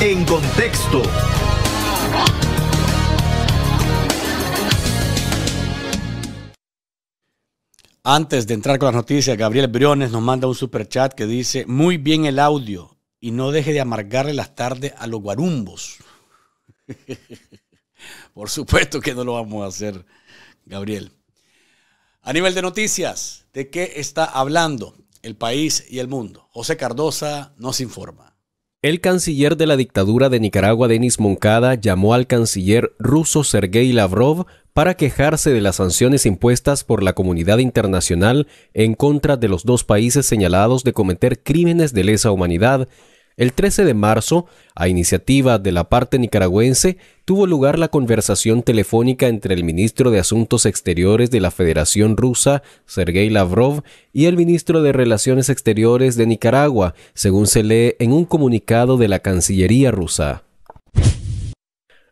En contexto. Antes de entrar con las noticias, Gabriel Briones nos manda un super chat que dice, muy bien el audio y no deje de amargarle las tardes a los guarumbos. Por supuesto que no lo vamos a hacer, Gabriel. A nivel de noticias, ¿de qué está hablando el país y el mundo? José Cardosa nos informa. El canciller de la dictadura de Nicaragua, Denis Moncada, llamó al canciller ruso Sergei Lavrov para quejarse de las sanciones impuestas por la comunidad internacional en contra de los dos países señalados de cometer crímenes de lesa humanidad el 13 de marzo, a iniciativa de la parte nicaragüense, tuvo lugar la conversación telefónica entre el ministro de Asuntos Exteriores de la Federación Rusa, Sergei Lavrov, y el ministro de Relaciones Exteriores de Nicaragua, según se lee en un comunicado de la Cancillería rusa.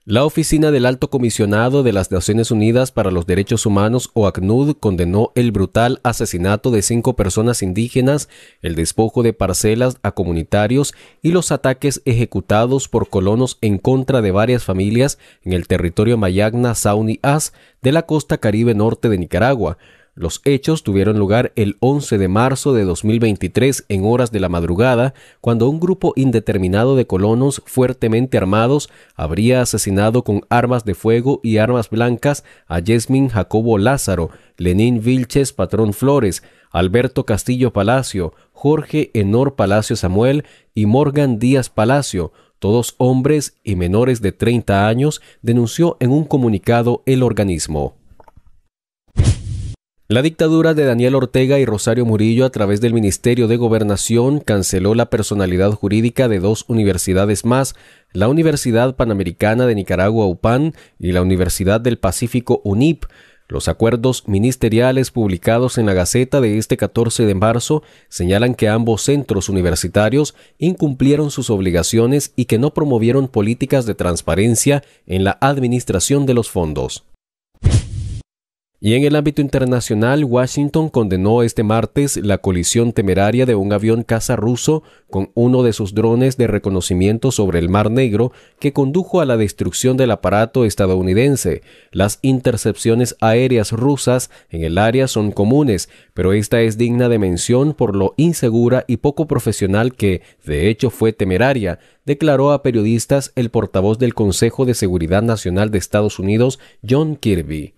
La Oficina del Alto Comisionado de las Naciones Unidas para los Derechos Humanos o ACNUD condenó el brutal asesinato de cinco personas indígenas, el despojo de parcelas a comunitarios y los ataques ejecutados por colonos en contra de varias familias en el territorio Mayagna Sauni As de la costa caribe norte de Nicaragua. Los hechos tuvieron lugar el 11 de marzo de 2023 en horas de la madrugada, cuando un grupo indeterminado de colonos fuertemente armados habría asesinado con armas de fuego y armas blancas a Yasmin Jacobo Lázaro, Lenín Vilches Patrón Flores, Alberto Castillo Palacio, Jorge Enor Palacio Samuel y Morgan Díaz Palacio, todos hombres y menores de 30 años, denunció en un comunicado el organismo. La dictadura de Daniel Ortega y Rosario Murillo a través del Ministerio de Gobernación canceló la personalidad jurídica de dos universidades más, la Universidad Panamericana de Nicaragua UPAN y la Universidad del Pacífico UNIP. Los acuerdos ministeriales publicados en la Gaceta de este 14 de marzo señalan que ambos centros universitarios incumplieron sus obligaciones y que no promovieron políticas de transparencia en la administración de los fondos. Y en el ámbito internacional, Washington condenó este martes la colisión temeraria de un avión caza ruso con uno de sus drones de reconocimiento sobre el Mar Negro que condujo a la destrucción del aparato estadounidense. Las intercepciones aéreas rusas en el área son comunes, pero esta es digna de mención por lo insegura y poco profesional que, de hecho, fue temeraria, declaró a periodistas el portavoz del Consejo de Seguridad Nacional de Estados Unidos, John Kirby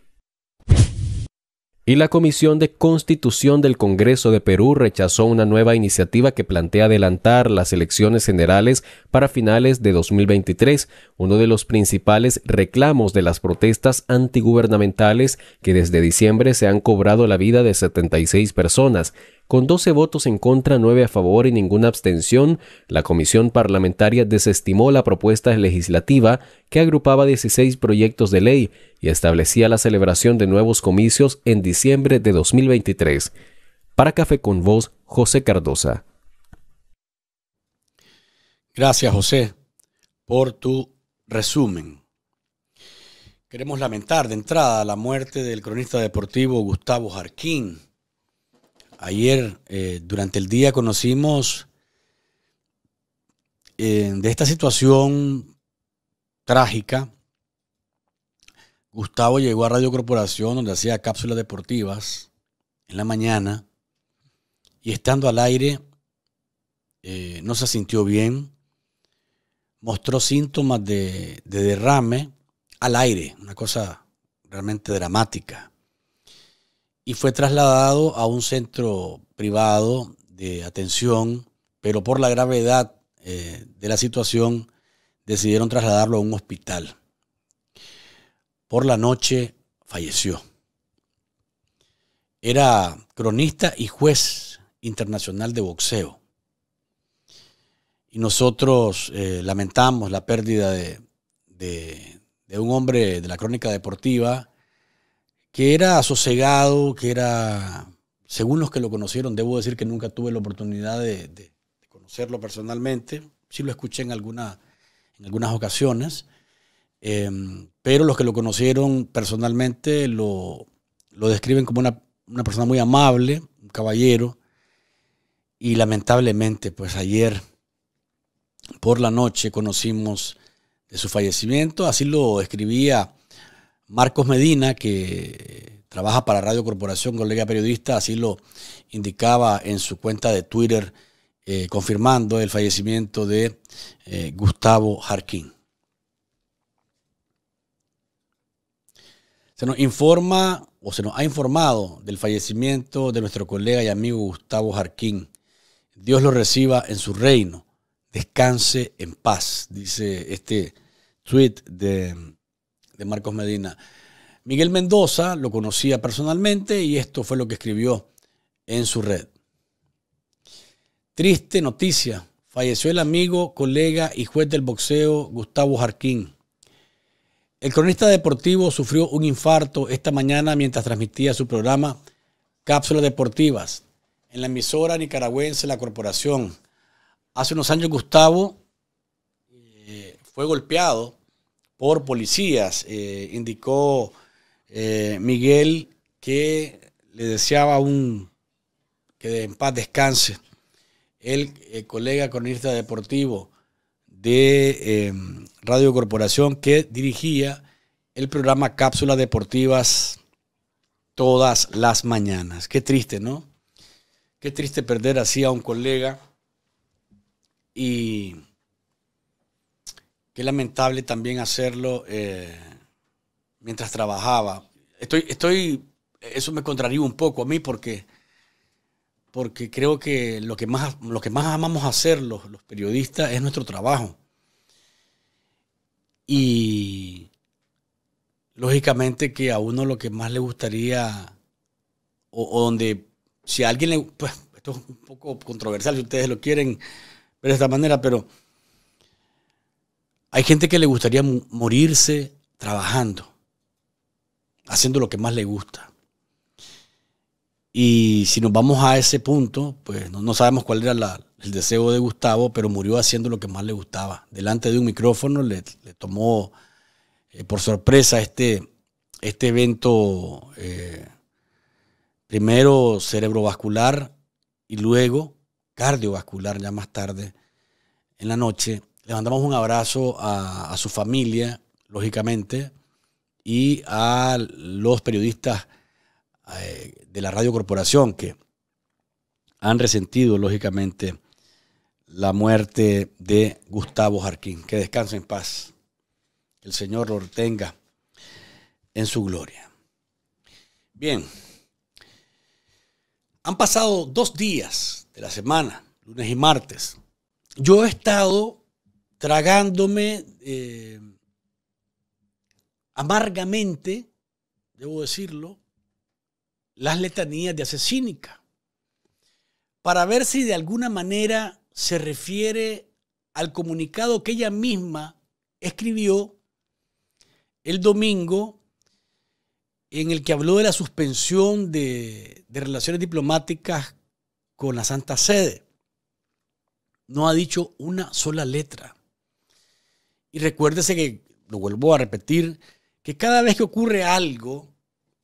y la Comisión de Constitución del Congreso de Perú rechazó una nueva iniciativa que plantea adelantar las elecciones generales para finales de 2023, uno de los principales reclamos de las protestas antigubernamentales que desde diciembre se han cobrado la vida de 76 personas. Con 12 votos en contra, 9 a favor y ninguna abstención, la Comisión Parlamentaria desestimó la propuesta legislativa que agrupaba 16 proyectos de ley y establecía la celebración de nuevos comicios en diciembre de 2023. Para Café con Voz, José Cardosa. Gracias, José, por tu resumen. Queremos lamentar de entrada la muerte del cronista deportivo Gustavo Jarquín, Ayer, eh, durante el día, conocimos eh, de esta situación trágica. Gustavo llegó a Radio Corporación, donde hacía cápsulas deportivas en la mañana, y estando al aire, eh, no se sintió bien, mostró síntomas de derrame al aire, una cosa realmente dramática y fue trasladado a un centro privado de atención, pero por la gravedad eh, de la situación decidieron trasladarlo a un hospital. Por la noche falleció. Era cronista y juez internacional de boxeo. Y nosotros eh, lamentamos la pérdida de un hombre de la crónica deportiva que era sosegado, que era, según los que lo conocieron, debo decir que nunca tuve la oportunidad de, conocerlo personalmente, sí lo escuché en, en algunas ocasiones, em, pero los que lo conocieron personalmente lo, lo describen como una, una, persona muy amable, un caballero, y lamentablemente, pues ayer por la noche conocimos de su fallecimiento, así lo escribía Marcos Medina, que trabaja para Radio Corporación, colega periodista, así lo indicaba en su cuenta de Twitter, eh, confirmando el fallecimiento de eh, Gustavo Jarquín. Se nos informa o se nos ha informado del fallecimiento de nuestro colega y amigo Gustavo Jarquín. Dios lo reciba en su reino. Descanse en paz, dice este tweet de de Marcos Medina. Miguel Mendoza lo conocía personalmente y esto fue lo que escribió en su red. Triste noticia. Falleció el amigo, colega y juez del boxeo Gustavo Jarquín. El cronista deportivo sufrió un infarto esta mañana mientras transmitía su programa Cápsulas Deportivas en la emisora nicaragüense La Corporación. Hace unos años Gustavo eh, fue golpeado por policías. Eh, indicó eh, Miguel que le deseaba un que en paz descanse el, eh, colega cronista deportivo de Radio Corporación que dirigía el programa Cápsulas Deportivas todas las mañanas. Qué triste, ¿no? Qué triste perder así a un colega y Qué lamentable también hacerlo eh, mientras trabajaba. Estoy, estoy, eso me contraría un poco a mí porque, porque creo que lo que más, lo que más amamos hacer los, periodistas es nuestro trabajo. Y lógicamente que a uno lo que más le gustaría, o, donde si a alguien le, pues, esto es un poco controversial si ustedes lo quieren ver de esta manera, pero hay gente que le gustaría morirse trabajando, haciendo lo que más le gusta. Y si nos vamos a ese punto, pues no, sabemos cuál era el deseo de Gustavo, pero murió haciendo lo que más le gustaba. Delante de un micrófono le, tomó eh, por sorpresa este, este evento, eh, primero cerebrovascular y luego cardiovascular ya más tarde en la noche. Le mandamos un abrazo a, su familia, lógicamente, y a los periodistas eh, de la Radio Corporación que han resentido, lógicamente, la muerte de Gustavo Jarquín. Que descanse en paz. Que el Señor lo retenga en su gloria. Bien. Han pasado dos días de la semana, lunes y martes. Yo he estado tragándome eh, amargamente, debo decirlo, las letanías de Asesínica, para ver si de alguna manera se refiere al comunicado que ella misma escribió el domingo en el que habló de la suspensión de relaciones diplomáticas con la Santa Sede. No ha dicho una sola letra y recuérdese que, lo vuelvo a repetir, que cada vez que ocurre algo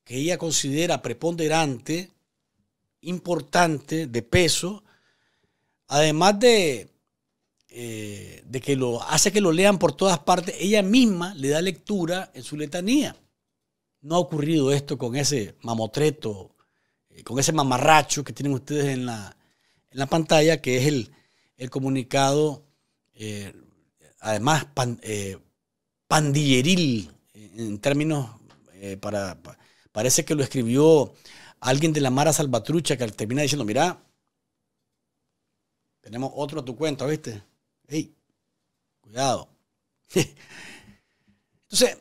que ella considera preponderante, importante, de peso, además de, eh, de que lo hace que lo lean por todas partes, ella misma le da lectura en su letanía. No ha ocurrido esto con ese mamotreto, eh, con ese mamarracho que tienen ustedes en la, pantalla, que es el, comunicado eh, además eh, pandilleril en términos eh, para, parece que lo escribió alguien de la Mara Salvatrucha que termina diciendo, mira, tenemos otro a tu cuenta, ¿viste? Ey, cuidado. Entonces,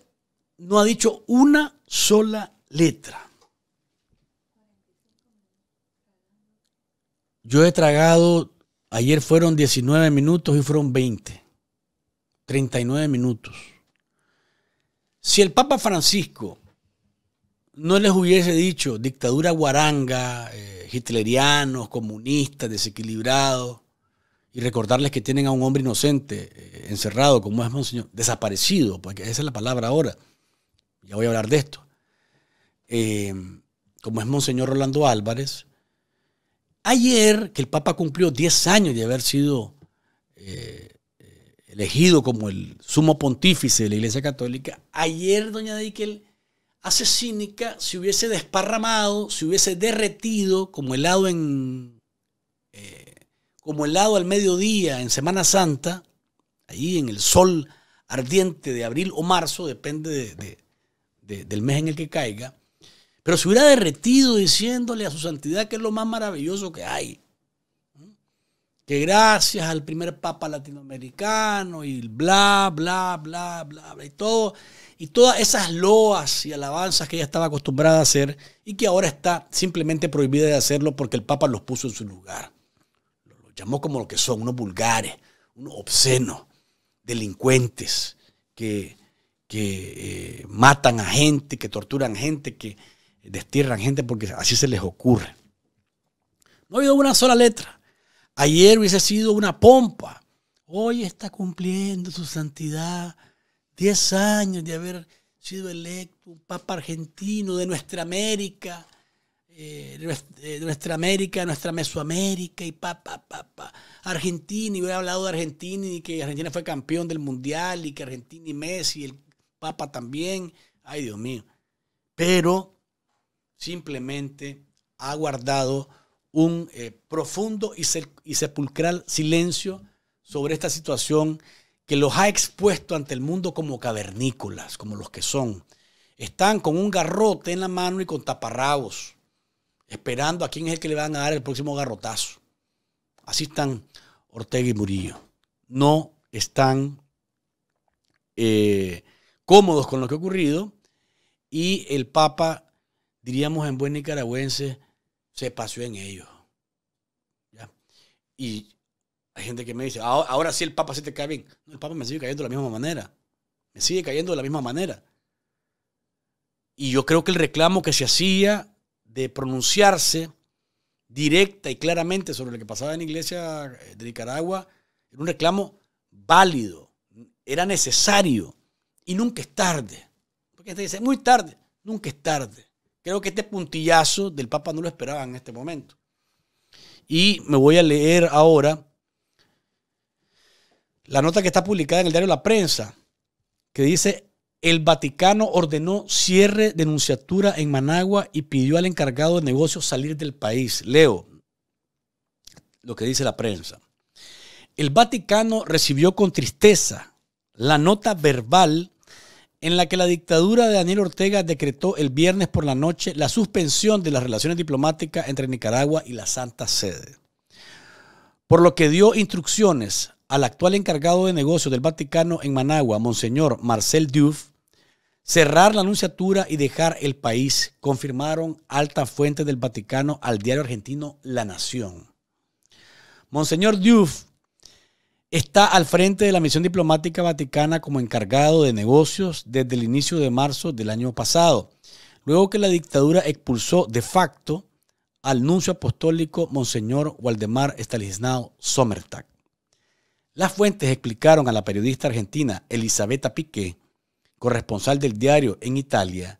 no ha dicho una sola letra. Yo he tragado, ayer fueron 19 minutos y fueron 20. 39 minutos. Si el Papa Francisco no les hubiese dicho dictadura guaranga, eh, hitlerianos, comunistas, desequilibrados, y recordarles que tienen a un hombre inocente eh, encerrado, como es Monseñor, desaparecido, porque pues, esa es la palabra ahora. Ya voy a hablar de esto. Eh, como es Monseñor Rolando Álvarez. Ayer, que el Papa cumplió 10 años de haber sido elegido como el sumo pontífice de la Iglesia Católica, ayer doña hace cínica se hubiese desparramado, se hubiese derretido como helado en... Eh, como helado al mediodía en Semana Santa, ahí en el sol ardiente de abril o marzo, depende del mes en el que caiga, pero se hubiera derretido diciéndole a su santidad que es lo más maravilloso que hay, que gracias al primer papa latinoamericano y bla, bla, bla, bla, bla, y todo, y todas esas loas y alabanzas que ella estaba acostumbrada a hacer y que ahora está simplemente prohibida de hacerlo porque el papa los puso en su lugar. Los llamó como lo que son, unos vulgares, unos obscenos, delincuentes que, eh, matan a gente, que torturan gente, que destierran gente porque así se les ocurre. No ha habido una sola letra Ayer hubiese sido una pompa. Hoy está cumpliendo su santidad 10 años de haber sido electo un papa argentino de nuestra América, eh, de nuestra América, nuestra Mesoamérica y Papa, Papa, Argentina, y hubiera hablado de Argentina y que Argentina fue campeón del mundial y que Argentina y Messi, el papa también. Ay, Dios mío. Pero simplemente ha guardado un eh, profundo y, sepulcral silencio sobre esta situación que los ha expuesto ante el mundo como cavernícolas, como los que son. Están con un garrote en la mano y con taparrabos, esperando a quién es el que le van a dar el próximo garrotazo. Así están Ortega y Murillo. No están eh, cómodos con lo que ha ocurrido y el Papa, diríamos en buen nicaragüense, se paseó en ellos. Y hay gente que me dice, ah, ahora, sí el Papa sí te cae bien. No, el Papa me sigue cayendo de la misma manera. Me sigue cayendo de la misma manera. Y yo creo que el reclamo que se hacía de pronunciarse directa y claramente sobre lo que pasaba en la iglesia eh, de Nicaragua era un reclamo válido, era necesario y nunca es tarde. Porque te dice, muy tarde, nunca es tarde. Creo que este puntillazo del Papa no lo esperaba en este momento. Y me voy a leer ahora la nota que está publicada en el diario La Prensa, que dice, el Vaticano ordenó cierre de nunciatura en Managua y pidió al encargado de negocios salir del país. Leo lo que dice la prensa. El Vaticano recibió con tristeza la nota verbal en la que la dictadura de Daniel Ortega decretó el viernes por la noche la suspensión de las relaciones diplomáticas entre Nicaragua y la Santa Sede, por lo que dio instrucciones al actual encargado de negocios del Vaticano en Managua, Monseñor Marcel Diouf, cerrar la anunciatura y dejar el país, confirmaron alta fuente del Vaticano al diario argentino La Nación. Monseñor Diouf Está al frente de la misión diplomática vaticana como encargado de negocios desde el inicio de marzo del año pasado, luego que la dictadura expulsó de facto al nuncio apostólico Monseñor Waldemar Stanislao Sommertag. Las fuentes explicaron a la periodista argentina Elisabetta Piqué, corresponsal del diario en Italia,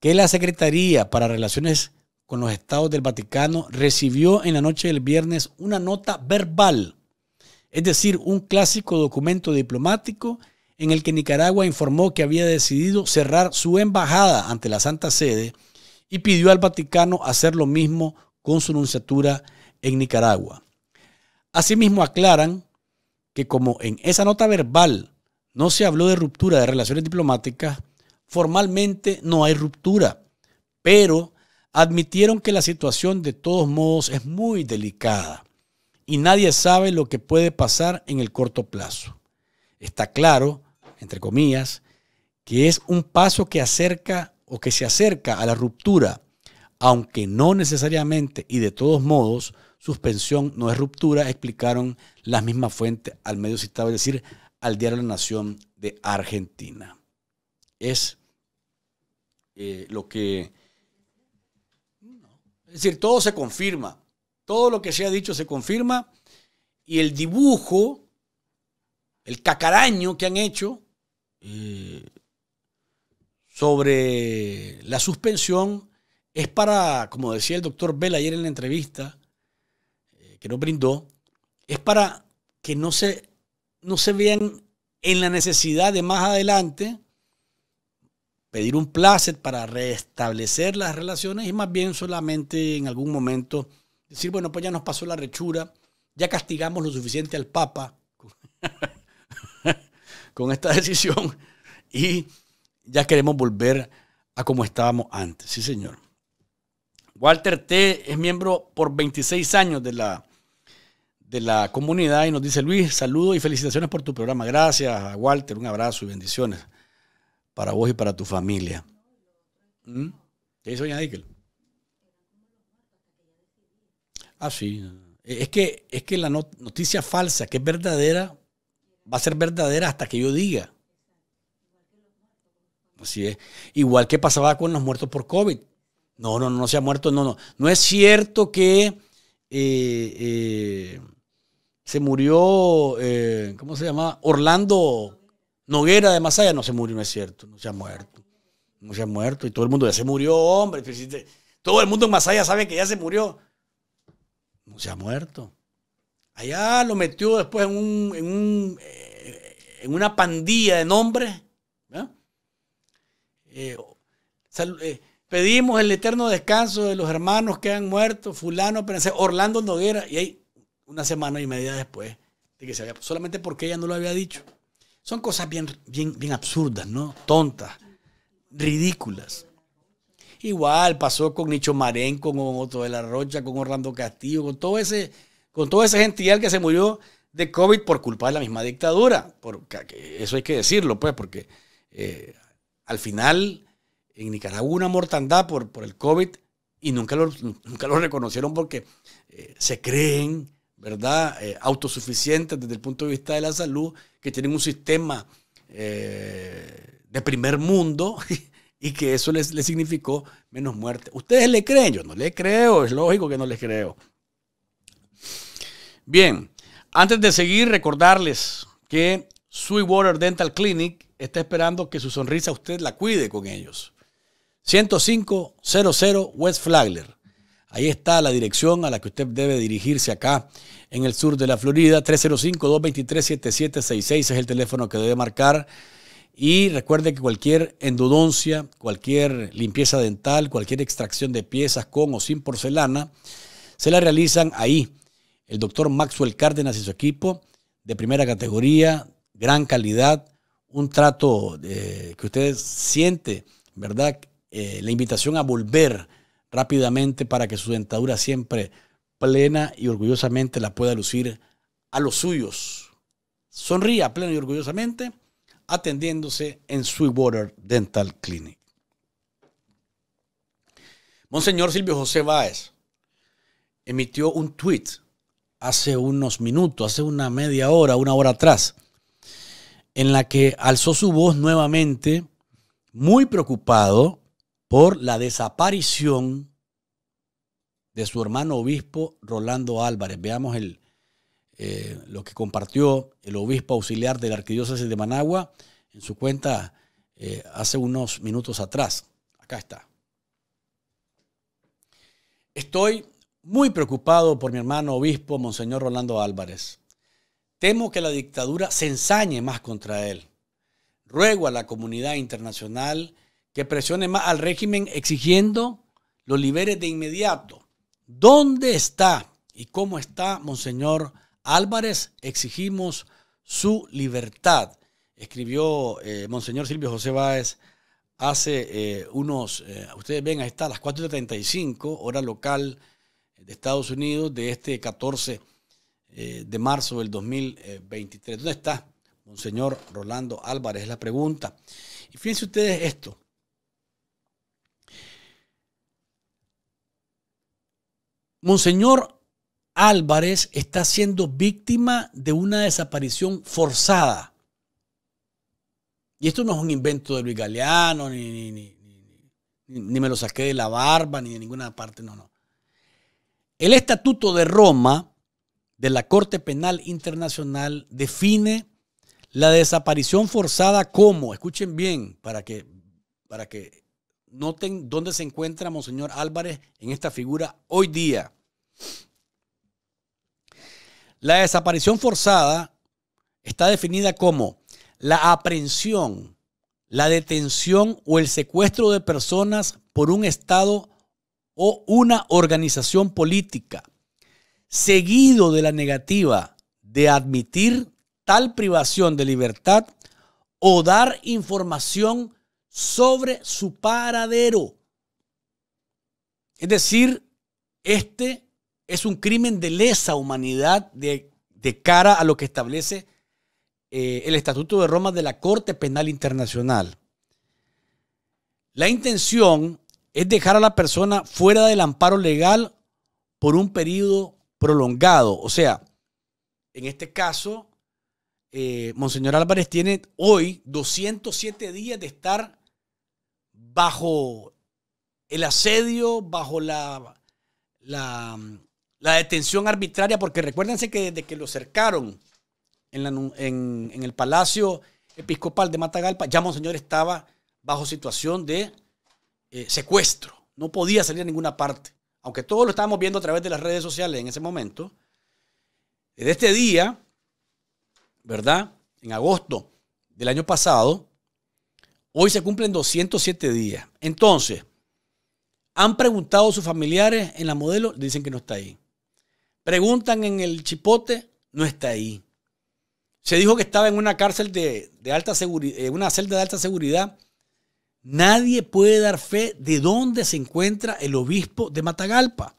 que la Secretaría para Relaciones con los Estados del Vaticano recibió en la noche del viernes una nota verbal es decir, un clásico documento diplomático en el que Nicaragua informó que había decidido cerrar su embajada ante la Santa Sede y pidió al Vaticano hacer lo mismo con su nunciatura en Nicaragua. Asimismo aclaran que como en esa nota verbal no se habló de ruptura de relaciones diplomáticas, formalmente no hay ruptura, pero admitieron que la situación de todos modos es muy delicada y nadie sabe lo que puede pasar en el corto plazo. Está claro, entre comillas, que es un paso que acerca o que se acerca a la ruptura, aunque no necesariamente y de todos modos, suspensión no es ruptura, explicaron las mismas fuentes al medio citado, es decir, al diario La Nación de Argentina. Es eh, lo que... Es decir, todo se confirma. Todo lo que se ha dicho se confirma y el dibujo, el cacaraño que han hecho eh, sobre la suspensión es para, como decía el doctor Bell ayer en la entrevista eh, que nos brindó, es para que no se, no se vean en la necesidad de más adelante pedir un placet para restablecer las relaciones y más bien solamente en algún momento decir, bueno, pues ya nos pasó la rechura, ya castigamos lo suficiente al Papa con esta decisión y ya queremos volver a como estábamos antes. Sí, señor. Walter T. es miembro por 26 años de la, de la comunidad y nos dice, Luis, saludos y felicitaciones por tu programa. Gracias, a Walter, un abrazo y bendiciones para vos y para tu familia. ¿Mm? ¿Qué dice, doña Ah, sí. E, es que, es que la noticia falsa, que es verdadera, va a ser verdadera hasta que yo diga. Así es. Igual que pasaba con los muertos por COVID. No, no, no se ha muerto, no, no. No es cierto que eh, eh, se murió, eh, ¿cómo se llama? Orlando Noguera de Masaya. No se murió, no es cierto, no se ha muerto. No se ha muerto y todo el mundo ya se murió, hombre. Todo el mundo en Masaya sabe que ya se murió se ha muerto. Allá lo metió después en, eh, en, una pandilla de nombres. Eh, eh, pedimos el eterno descanso de los hermanos que han muerto, fulano, Orlando Noguera, y ahí una semana y media después de que se solamente porque ella no lo había dicho. Son cosas bien, bien, bien absurdas, ¿no? Tontas, ridículas. Igual pasó con Nicho Marén, con Otto de la Rocha, con Orlando Castillo, con todo ese, con todo ese que se murió de COVID por culpa de la misma dictadura. porque eso hay que decirlo, pues, porque eh, al final en Nicaragua una mortandad por, por el COVID y nunca lo, nunca lo reconocieron porque eh, se creen, ¿verdad?, eh, autosuficientes desde el punto de vista de la salud, que tienen un sistema de primer mundo y que eso les, significó menos muerte. ¿Ustedes le creen? Yo no le creo, es lógico que no les creo. Bien, antes de seguir, recordarles que Sweetwater Dental Clinic está esperando que su sonrisa usted la cuide con ellos. 10500 West Flagler. Ahí está la dirección a la que usted debe dirigirse acá en el sur de la Florida. 305-223-7766 es el teléfono que debe marcar. Y recuerde que cualquier endodoncia, cualquier limpieza dental, cualquier extracción de piezas con o sin porcelana, se la realizan ahí. El doctor Maxwell Cárdenas y su equipo, de primera categoría, gran calidad, un trato eh, que usted siente, ¿verdad? Eh, la invitación a volver rápidamente para que su dentadura siempre plena y orgullosamente la pueda lucir a los suyos. Sonría plena y orgullosamente atendiéndose en Sweetwater Dental Clinic. Monseñor Silvio José Báez emitió un tweet hace unos minutos, hace una media hora, una hora atrás, en la que alzó su voz nuevamente, muy preocupado por la desaparición de su hermano obispo Rolando Álvarez. Veamos el, eh, lo que compartió el obispo auxiliar de la Arquidiócesis de Managua en su cuenta eh, hace unos minutos atrás. Acá está. Estoy muy preocupado por mi hermano obispo, Monseñor Rolando Álvarez. Temo que la dictadura se ensañe más contra él. Ruego a la comunidad internacional que presione más al régimen exigiendo lo libere de inmediato. ¿Dónde está y cómo está Monseñor Álvarez, exigimos su libertad, escribió eh, Monseñor Silvio José Báez hace eh, unos, eh, ustedes ven, ahí está, a las 4.35, hora local de Estados Unidos, de este 14 de marzo del 2023. ¿Dónde está Monseñor Rolando Álvarez? Es la pregunta. Y fíjense ustedes esto. Monseñor Álvarez está siendo víctima de una desaparición forzada. Y esto no es un invento de Luis Galeano, ni, ni, me lo saqué de la barba, ni de ninguna parte, no, no. El Estatuto de Roma de la Corte Penal Internacional define la desaparición forzada como, escuchen bien, para que, para que noten dónde se encuentra Monseñor Álvarez en esta figura hoy día. La desaparición forzada está definida como la aprehensión, la detención o el secuestro de personas por un Estado o una organización política, seguido de la negativa de admitir tal privación de libertad o dar información sobre su paradero. Es decir, este es un crimen de lesa humanidad de, de cara a lo que establece eh, el Estatuto de Roma de la Corte Penal Internacional. La intención es dejar a la persona fuera del amparo legal por un periodo prolongado. O sea, en este caso, eh, Monseñor Álvarez tiene hoy 207 días de estar bajo el asedio, bajo la, la la detención arbitraria, porque recuérdense que desde que lo cercaron en, el Palacio Episcopal de Matagalpa, ya Monseñor estaba bajo situación de eh, secuestro. No podía salir a ninguna parte. Aunque todos lo estábamos viendo a través de las redes sociales en ese momento. Desde este día, ¿verdad? En agosto del año pasado, hoy se cumplen 207 días. Entonces, han preguntado sus familiares en la modelo, dicen que no está ahí. Preguntan en el chipote, no está ahí. Se dijo que estaba en una cárcel de, alta seguridad, eh, una celda de alta seguridad. Nadie puede dar fe de dónde se encuentra el obispo de Matagalpa.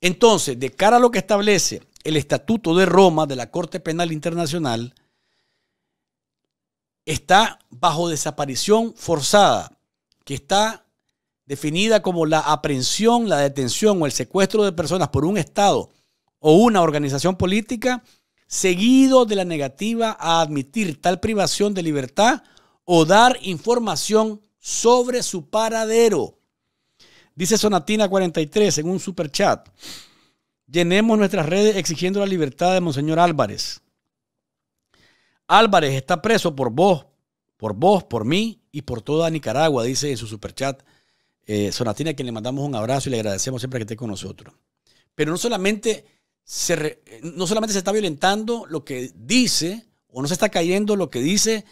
Entonces, de cara a lo que establece el Estatuto de Roma de la Corte Penal Internacional, está bajo desaparición forzada, que está definida como la aprehensión, la detención o el secuestro de personas por un Estado o una organización política, seguido de la negativa a admitir tal privación de libertad o dar información sobre su paradero. Dice Sonatina 43 en un superchat. Llenemos nuestras redes exigiendo la libertad de Monseñor Álvarez. Álvarez está preso por vos, por vos, por mí y por toda Nicaragua, dice en su superchat eh, Sonatina, a quien le mandamos un abrazo y le agradecemos siempre que esté con nosotros. Pero no solamente se, no solamente se está violentando lo que dice, o no se está cayendo lo que dice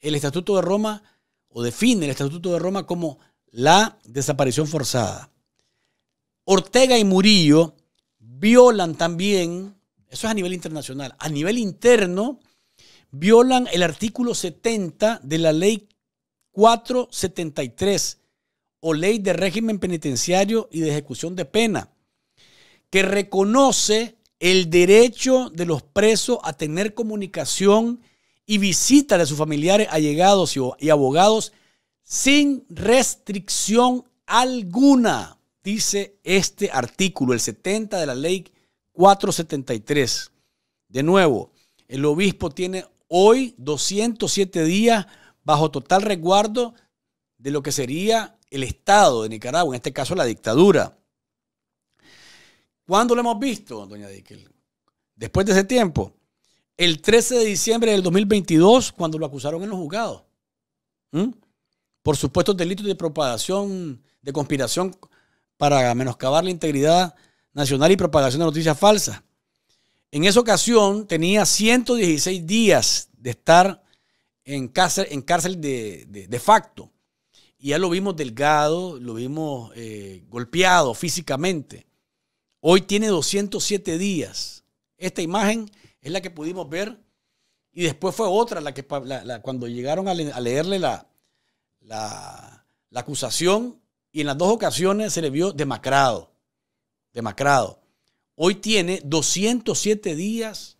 el Estatuto de Roma, o define el Estatuto de Roma como la desaparición forzada. Ortega y Murillo violan también, eso es a nivel internacional, a nivel interno, violan el artículo 70 de la ley 473 o ley de régimen penitenciario y de ejecución de pena, que reconoce el derecho de los presos a tener comunicación y visita de sus familiares, allegados y abogados sin restricción alguna, dice este artículo, el 70 de la ley 473. De nuevo, el obispo tiene hoy 207 días bajo total resguardo de lo que sería el Estado de Nicaragua, en este caso la dictadura. ¿Cuándo lo hemos visto, doña Dickel? Después de ese tiempo, el 13 de diciembre del 2022, cuando lo acusaron en los juzgados, ¿Mm? por supuesto, delitos de propagación, de conspiración para menoscabar la integridad nacional y propagación de noticias falsas. En esa ocasión tenía 116 días de estar en cárcel, en cárcel de facto. Y ya lo vimos delgado, lo vimos eh, golpeado físicamente. Hoy tiene 207 días. Esta imagen es la que pudimos ver. Y después fue otra, la que cuando llegaron a, leerle la, la, la acusación, y en las dos ocasiones se le vio demacrado. Demacrado. Hoy tiene 207 días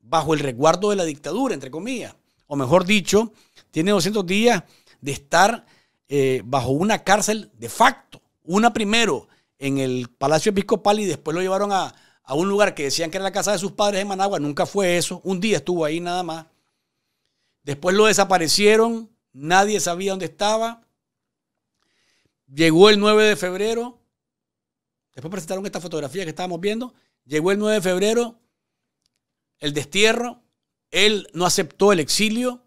bajo el resguardo de la dictadura, entre comillas. O mejor dicho, tiene 200 días de estar eh, bajo una cárcel de facto. Una primero en el Palacio Episcopal y después lo llevaron a, a un lugar que decían que era la casa de sus padres en Managua. Nunca fue eso. Un día estuvo ahí nada más. Después lo desaparecieron. Nadie sabía dónde estaba. Llegó el 9 de febrero. Después presentaron esta fotografía que estábamos viendo. Llegó el 9 de febrero. El destierro. Él no aceptó el exilio.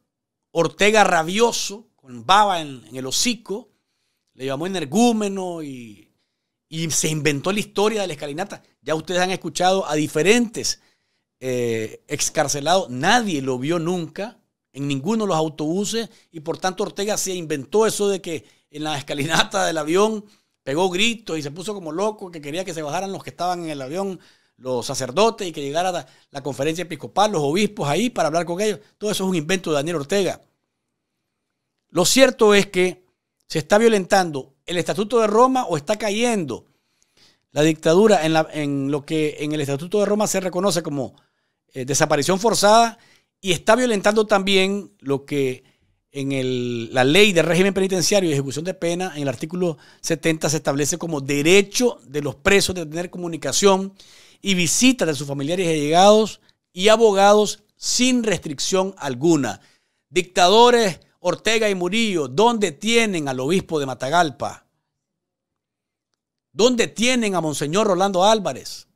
Ortega rabioso con baba en, el hocico, le llamó energúmeno y, se inventó la historia de la escalinata. Ya ustedes han escuchado a diferentes eh, excarcelados, nadie lo vio nunca en ninguno de los autobuses y por tanto Ortega se inventó eso de que en la escalinata del avión pegó gritos y se puso como loco que quería que se bajaran los que estaban en el avión, los sacerdotes y que llegara la conferencia episcopal, los obispos ahí para hablar con ellos. Todo eso es un invento de Daniel Ortega. Lo cierto es que se está violentando el Estatuto de Roma o está cayendo la dictadura en, la, lo que en el Estatuto de Roma se reconoce como eh, desaparición forzada y está violentando también lo que en la ley de régimen penitenciario y ejecución de pena, en el artículo 70 se establece como derecho de los presos de tener comunicación y visitas de sus familiares y allegados y abogados sin restricción alguna. Dictadores, Ortega y Murillo, ¿dónde tienen al obispo de Matagalpa? ¿Dónde tienen a Monseñor Rolando Álvarez?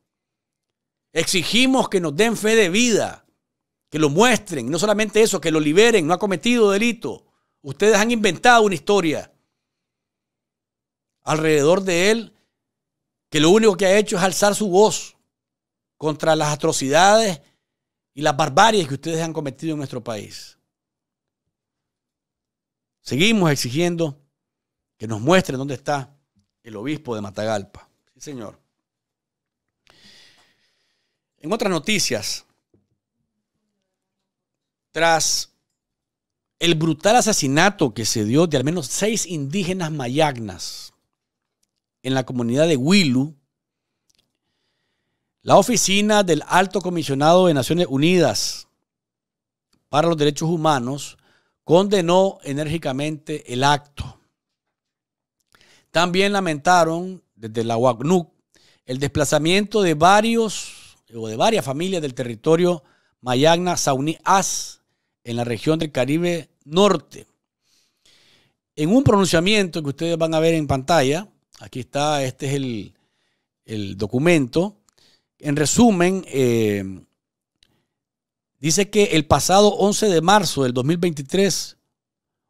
Exigimos que nos den fe de vida, que lo muestren, no solamente eso, que lo liberen, no ha cometido delito. Ustedes han inventado una historia alrededor de él que lo único que ha hecho es alzar su voz contra las atrocidades y las barbarias que ustedes han cometido en nuestro país. Seguimos exigiendo que nos muestren dónde está el obispo de Matagalpa. Sí, señor. En otras noticias, tras el brutal asesinato que se dio de al menos seis indígenas mayagnas en la comunidad de Huilu, la oficina del Alto Comisionado de Naciones Unidas para los Derechos Humanos condenó enérgicamente el acto. También lamentaron desde la UACNUC el desplazamiento de varios o de varias familias del territorio Mayagna Sauní As en la región del Caribe Norte. En un pronunciamiento que ustedes van a ver en pantalla, aquí está, este es el, documento. En resumen, eh, Dice que el pasado 11 de marzo del 2023,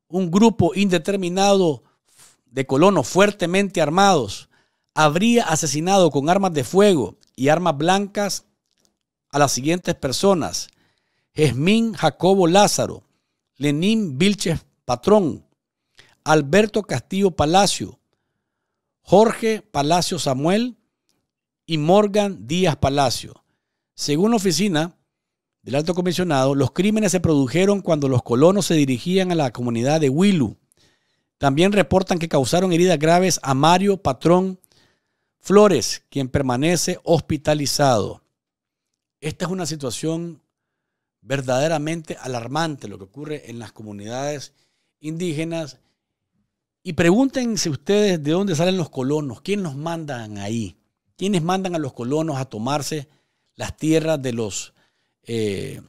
un grupo indeterminado de colonos fuertemente armados habría asesinado con armas de fuego y armas blancas a las siguientes personas. Jesmín Jacobo Lázaro, Lenín Vilches Patrón, Alberto Castillo Palacio, Jorge Palacio Samuel y Morgan Díaz Palacio. Según oficina del alto comisionado, los crímenes se produjeron cuando los colonos se dirigían a la comunidad de Huilu. También reportan que causaron heridas graves a Mario Patrón Flores, quien permanece hospitalizado. Esta es una situación verdaderamente alarmante lo que ocurre en las comunidades indígenas. Y pregúntense ustedes de dónde salen los colonos, quién los mandan ahí, quiénes mandan a los colonos a tomarse las tierras de los eh,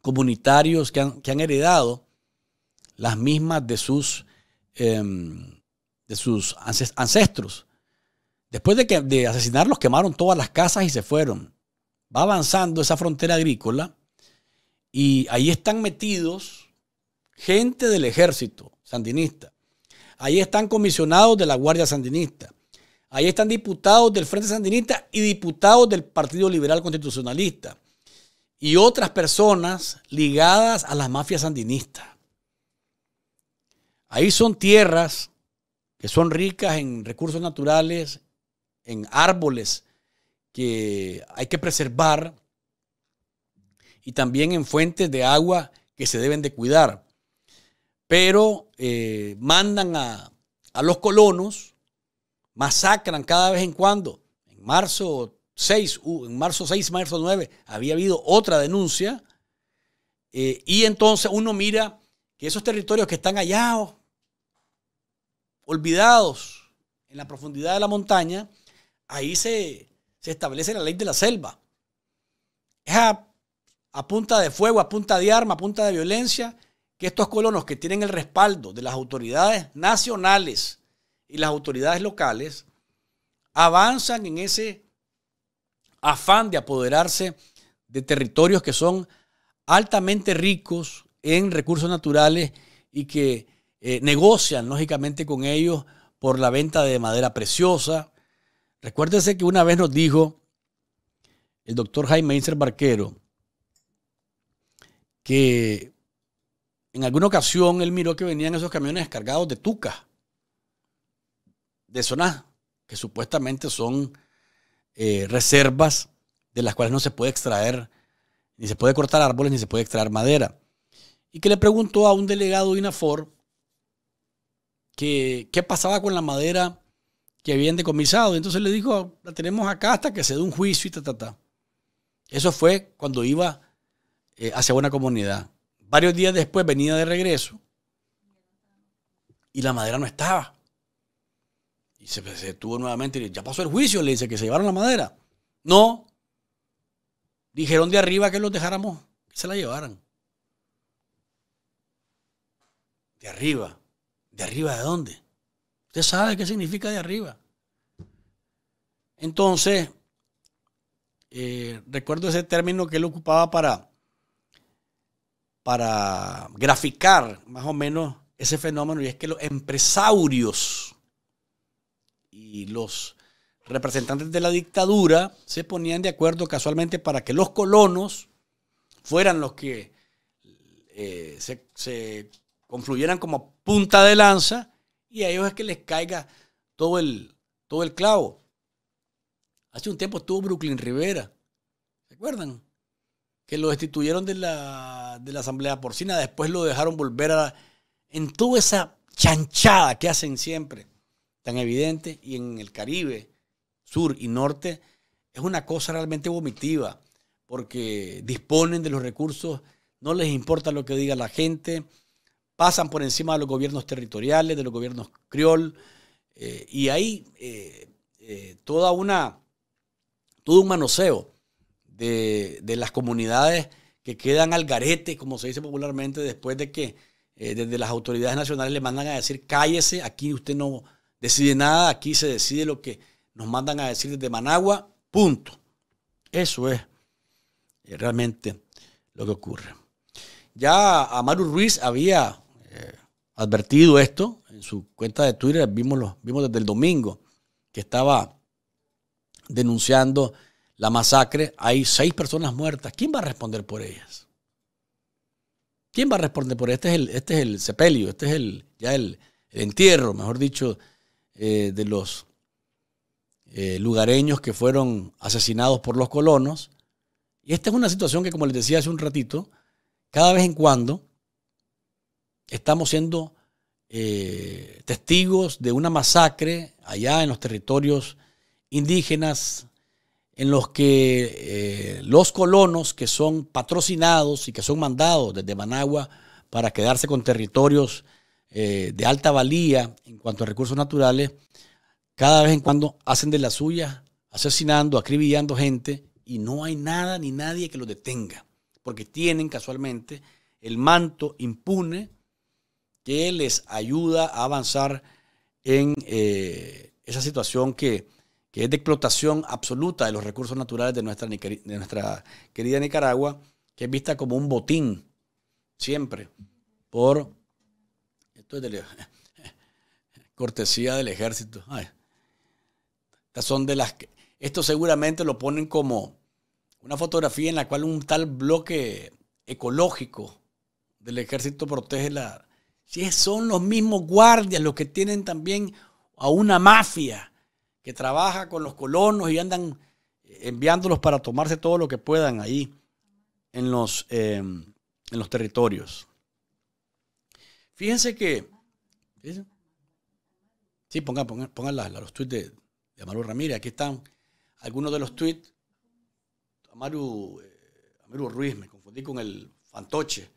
comunitarios que han, heredado las mismas de sus, em, de sus ancestros. Después de, que, de asesinarlos, quemaron todas las casas y se fueron. Va avanzando esa frontera agrícola y ahí están metidos gente del ejército sandinista. Ahí están comisionados de la Guardia Sandinista. Ahí están diputados del Frente Sandinista y diputados del Partido Liberal Constitucionalista y otras personas ligadas a las mafias sandinistas. Ahí son tierras que son ricas en recursos naturales, en árboles que hay que preservar y también en fuentes de agua que se deben de cuidar. Pero eh, mandan a, a los colonos, masacran cada vez en cuando, en marzo 6, en marzo 6, marzo 9, había habido otra denuncia. Eh, y entonces uno mira que esos territorios que están hallados, olvidados en la profundidad de la montaña, ahí se, establece la ley de la selva. Es a, a, punta de fuego, a punta de arma, a punta de violencia, que estos colonos que tienen el respaldo de las autoridades nacionales y las autoridades locales avanzan en ese afán de apoderarse de territorios que son altamente ricos en recursos naturales y que eh, negocian lógicamente con ellos por la venta de madera preciosa. Recuérdese que una vez nos dijo el doctor Jaime Inser Barquero que en alguna ocasión él miró que venían esos camiones cargados de tucas, de zonas que supuestamente son eh, reservas de las cuales no se puede extraer, ni se puede cortar árboles, ni se puede extraer madera. Y que le preguntó a un delegado de INAFOR que, qué pasaba con la madera que habían decomisado. entonces le dijo, la tenemos acá hasta que se dé un juicio y ta, ta, ta. Eso fue cuando iba eh, hacia una comunidad. Varios días después venía de regreso y la madera no estaba. Y se, detuvo nuevamente y ya pasó el juicio, le dice que se llevaron la madera. No. Dijeron de arriba que los dejáramos, que se la llevaran. De arriba. ¿De arriba de dónde? Usted sabe qué significa de arriba. Entonces, eh, recuerdo ese término que él ocupaba para, para graficar más o menos ese fenómeno y es que los empresarios y los representantes de la dictadura se ponían de acuerdo casualmente para que los colonos fueran los que eh, se, se, confluyeran como punta de lanza y a ellos es que les caiga todo el, todo el clavo. Hace un tiempo estuvo Brooklyn Rivera, ¿se acuerdan? Que lo destituyeron de la, de la Asamblea Porcina, después lo dejaron volver a... En toda esa chanchada que hacen siempre tan evidente, y en el Caribe, sur y norte, es una cosa realmente vomitiva, porque disponen de los recursos, no les importa lo que diga la gente, pasan por encima de los gobiernos territoriales, de los gobiernos criol, eh, y ahí eh, eh, toda una, todo un manoseo de, de, las comunidades que quedan al garete, como se dice popularmente, después de que desde las autoridades nacionales le mandan a decir, cállese, aquí usted no decide nada, aquí se decide lo que nos mandan a decir desde Managua, punto. Eso es eh, realmente lo que ocurre. Ya Amaru Ruiz había eh, advertido esto en su cuenta de Twitter, vimos, vimos desde el domingo que estaba denunciando la masacre. Hay seis personas muertas. ¿Quién va a responder por ellas? ¿Quién va a responder por ellas? Este es el, este es el sepelio, este es el, ya el entierro, mejor dicho, eh, de los eh, lugareños que fueron asesinados por los colonos. Y esta es una situación que, como les decía hace un ratito, cada vez en cuando estamos siendo eh, testigos de una masacre allá en los territorios indígenas, en los que los colonos que son patrocinados y que son mandados desde Managua para quedarse con territorios eh, de alta valía en cuanto a recursos naturales, cada vez en cuando hacen de las suyas, asesinando, acribillando gente, y no hay nada ni nadie que lo detenga, porque tienen casualmente el manto impune que les ayuda a avanzar en eh, esa situación que, es de explotación absoluta de los recursos naturales de nuestra, de nuestra querida Nicaragua, que es vista como un botín siempre por cortesía del ejército. estas son de las que, esto seguramente lo ponen como una fotografía en la cual un tal bloque ecológico del ejército protege la... Si son los mismos guardias los que tienen también a una mafia que trabaja con los colonos y andan eh, enviándolos para tomarse todo lo que puedan ahí en los, eh, en los territorios. Fíjense que. ¿sí? pongan, los tweets de, Amaru Ramírez. Aquí están algunos de los tweets. Amaru, eh, Ruiz, me confundí con el fantoche,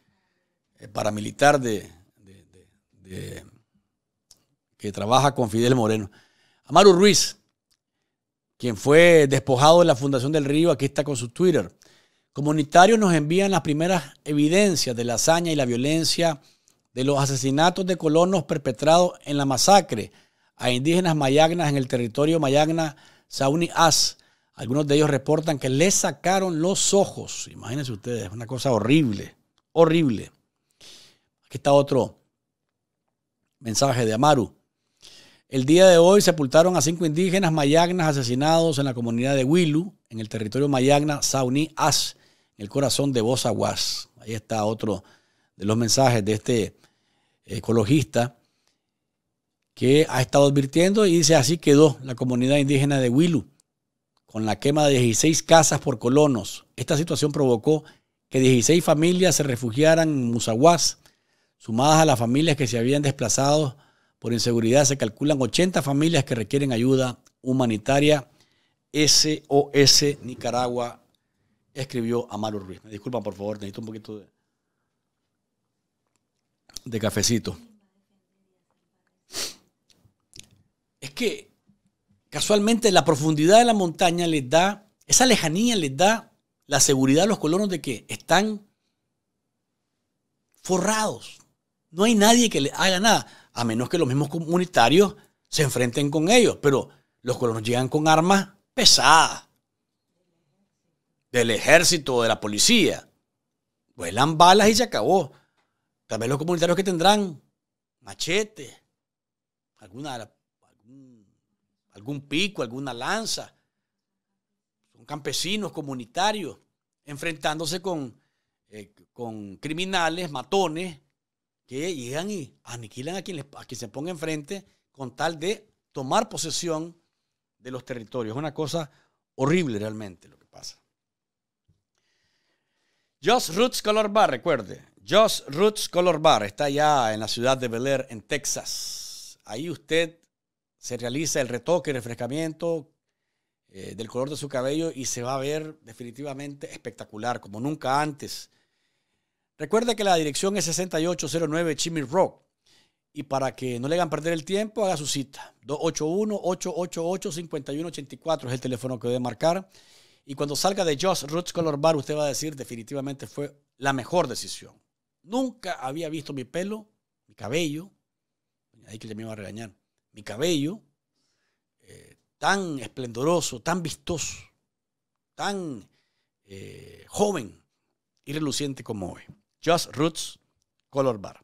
paramilitar que trabaja con Fidel Moreno. Amaru Ruiz, quien fue despojado de la Fundación del Río, aquí está con su Twitter. Comunitarios nos envían las primeras evidencias de la hazaña y la violencia de los asesinatos de colonos perpetrados en la masacre a indígenas mayagnas en el territorio mayagna Sauni As. Algunos de ellos reportan que les sacaron los ojos. Imagínense ustedes, una cosa horrible, horrible. Aquí está otro mensaje de Amaru. El día de hoy sepultaron a cinco indígenas mayagnas asesinados en la comunidad de Huilu, en el territorio mayagna Sauní As, en el corazón de Bozaguas. Ahí está otro de los mensajes de este ecologista, que ha estado advirtiendo y dice así quedó la comunidad indígena de Huilu con la quema de 16 casas por colonos. Esta situación provocó que 16 familias se refugiaran en Musaguas, sumadas a las familias que se habían desplazado por inseguridad. Se calculan 80 familias que requieren ayuda humanitaria. SOS Nicaragua escribió Amaro Ruiz. Me por favor, necesito un poquito de de cafecito. Es que casualmente la profundidad de la montaña les da, esa lejanía les da la seguridad a los colonos de que están forrados. No hay nadie que les haga nada, a menos que los mismos comunitarios se enfrenten con ellos. Pero los colonos llegan con armas pesadas, del ejército, de la policía. Vuelan balas y se acabó. También los comunitarios que tendrán machete, alguna, algún, pico, alguna lanza. Son campesinos comunitarios enfrentándose con, eh, con criminales, matones, que llegan y aniquilan a quien, a se ponga enfrente con tal de tomar posesión de los territorios. Es una cosa horrible realmente lo que pasa. Just Roots Color Bar, recuerde, Just Roots Color Bar está ya en la ciudad de Bel Air, en Texas. Ahí usted se realiza el retoque, refrescamiento eh, del color de su cabello y se va a ver definitivamente espectacular, como nunca antes. Recuerde que la dirección es 6809 Chimmy Rock. Y para que no le hagan perder el tiempo, haga su cita. 281-888-5184 es el teléfono que debe marcar. Y cuando salga de Josh Roots Color Bar, usted va a decir definitivamente fue la mejor decisión. Nunca había visto mi pelo, mi cabello, ahí que me iba a regañar, mi cabello eh, tan esplendoroso, tan vistoso, tan eh, joven y reluciente como hoy. Just Roots Color Bar.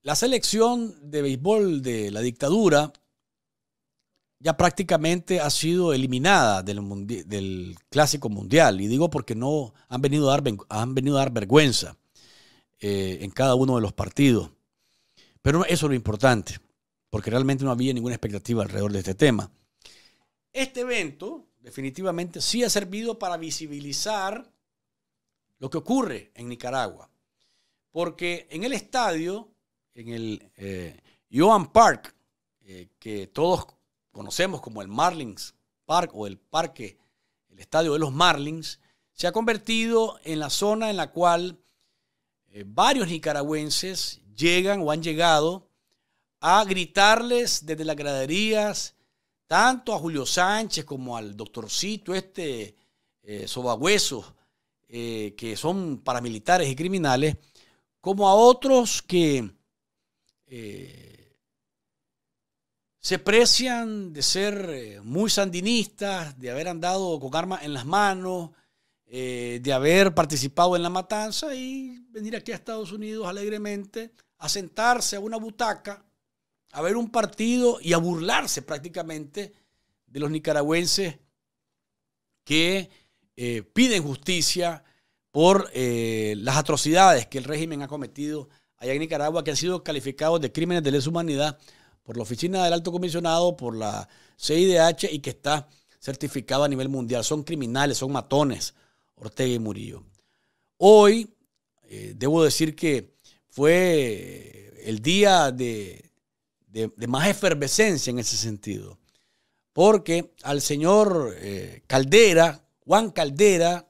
La selección de béisbol de la dictadura ya prácticamente ha sido eliminada del, clásico mundial. Y digo porque no han venido a dar, han venido a dar vergüenza eh, en cada uno de los partidos. Pero eso es lo importante, porque realmente no había ninguna expectativa alrededor de este tema. Este evento definitivamente sí ha servido para visibilizar lo que ocurre en Nicaragua. Porque en el estadio, en el Johan eh, Joan Park, eh, que todos conocemos como el Marlins Park o el parque, el estadio de los Marlins, se ha convertido en la zona en la cual eh, varios nicaragüenses llegan o han llegado a gritarles desde las graderías, tanto a Julio Sánchez como al doctorcito este eh, eh que son paramilitares y criminales, como a otros que eh, se precian de ser eh, muy sandinistas, de haber andado con armas en las manos, eh, de haber participado en la matanza y venir aquí a Estados Unidos alegremente a sentarse a una butaca, a ver un partido y a burlarse prácticamente de los nicaragüenses que eh, piden justicia por las atrocidades que el régimen ha cometido allá en Nicaragua, que han sido calificados de crímenes de lesa humanidad por la Oficina del Alto Comisionado, por la CIDH y que está certificado a nivel mundial. Son criminales, son matones, Ortega y Murillo. Hoy, eh, debo decir que fue eh, el día de, más efervescencia en ese sentido, porque al señor eh, Caldera, Juan Caldera,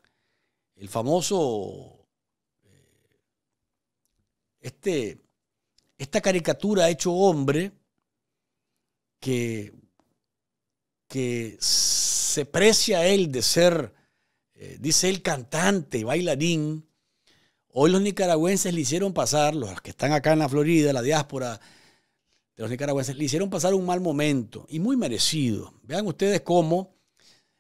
el famoso, este, esta caricatura ha hecho hombre, que, se precia él de ser, eh, dice él, cantante, bailarín. Hoy los nicaragüenses le hicieron pasar, los que están acá en la Florida, la diáspora de los nicaragüenses, le hicieron pasar un mal momento y muy merecido. Vean ustedes cómo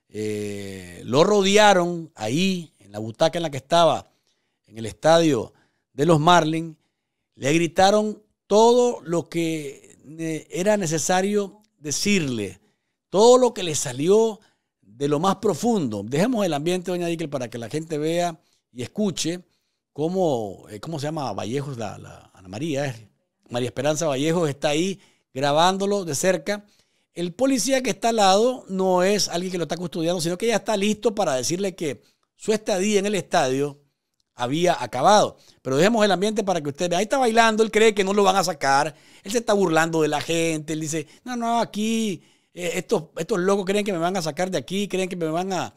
eh, lo rodearon ahí, en la butaca en la que estaba, en el estadio de los Marlins, le gritaron todo lo que eh, era necesario decirle todo lo que le salió de lo más profundo. Dejemos el ambiente, doña Dickel, para que la gente vea y escuche cómo, eh, cómo se llama Vallejos, la, Ana María, María Esperanza Vallejos está ahí grabándolo de cerca. El policía que está al lado no es alguien que lo está custodiando, sino que ya está listo para decirle que su estadía en el estadio había acabado. Pero dejemos el ambiente para que usted vea. Ahí está bailando, él cree que no lo van a sacar. Él se está burlando de la gente. Él dice, no, no, aquí eh, estos, estos locos creen que me van a sacar de aquí, creen que me van a,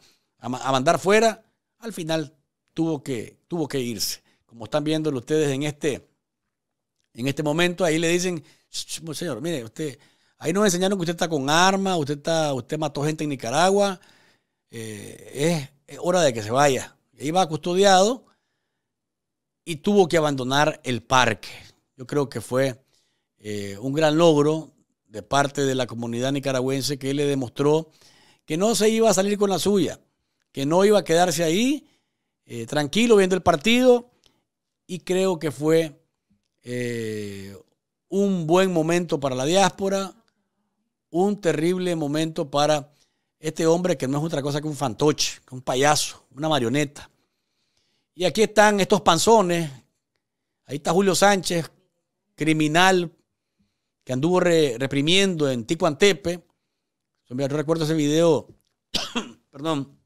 mandar fuera. Al final tuvo que, tuvo que irse. Como están viéndolo ustedes en este, en este momento, ahí le dicen, pues, señor, mire, usted, ahí nos enseñaron que usted está con armas, usted, está, usted mató gente en Nicaragua. Eh, es, es hora de que se vaya. Ahí va custodiado y tuvo que abandonar el parque. Yo creo que fue eh, un gran logro de parte de la comunidad nicaragüense que él le demostró que no se iba a salir con la suya, que no iba a quedarse ahí eh, tranquilo viendo el partido y creo que fue eh, un buen momento para la diáspora, un terrible momento para este hombre que no es otra cosa que un fantoche, un payaso, una marioneta. Y aquí están estos panzones. Ahí está Julio Sánchez, criminal que anduvo reprimiendo en Ticuantepe. Yo recuerdo ese video, perdón,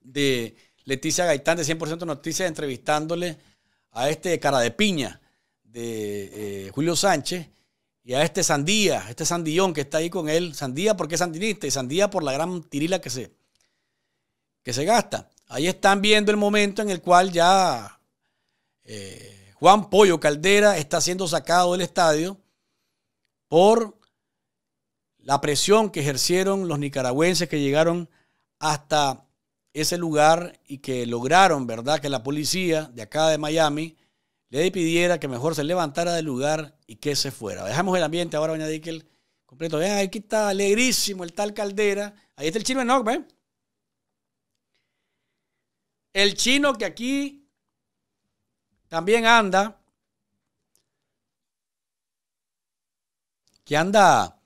de Leticia Gaitán de 100% Noticias entrevistándole a este cara de piña de eh, Julio Sánchez y a este Sandía, este Sandillón que está ahí con él. Sandía porque es sandinista y Sandía por la gran tirila que se, que se gasta. Ahí están viendo el momento en el cual ya eh, Juan Pollo Caldera está siendo sacado del estadio por la presión que ejercieron los nicaragüenses que llegaron hasta ese lugar y que lograron, ¿verdad?, que la policía de acá de Miami le pidiera que mejor se levantara del lugar y que se fuera. Dejamos el ambiente ahora, doña Dickel, completo. Vean, aquí está alegrísimo el tal Caldera. Ahí está el chino Enoch, ¿ven? El chino que aquí también anda, que anda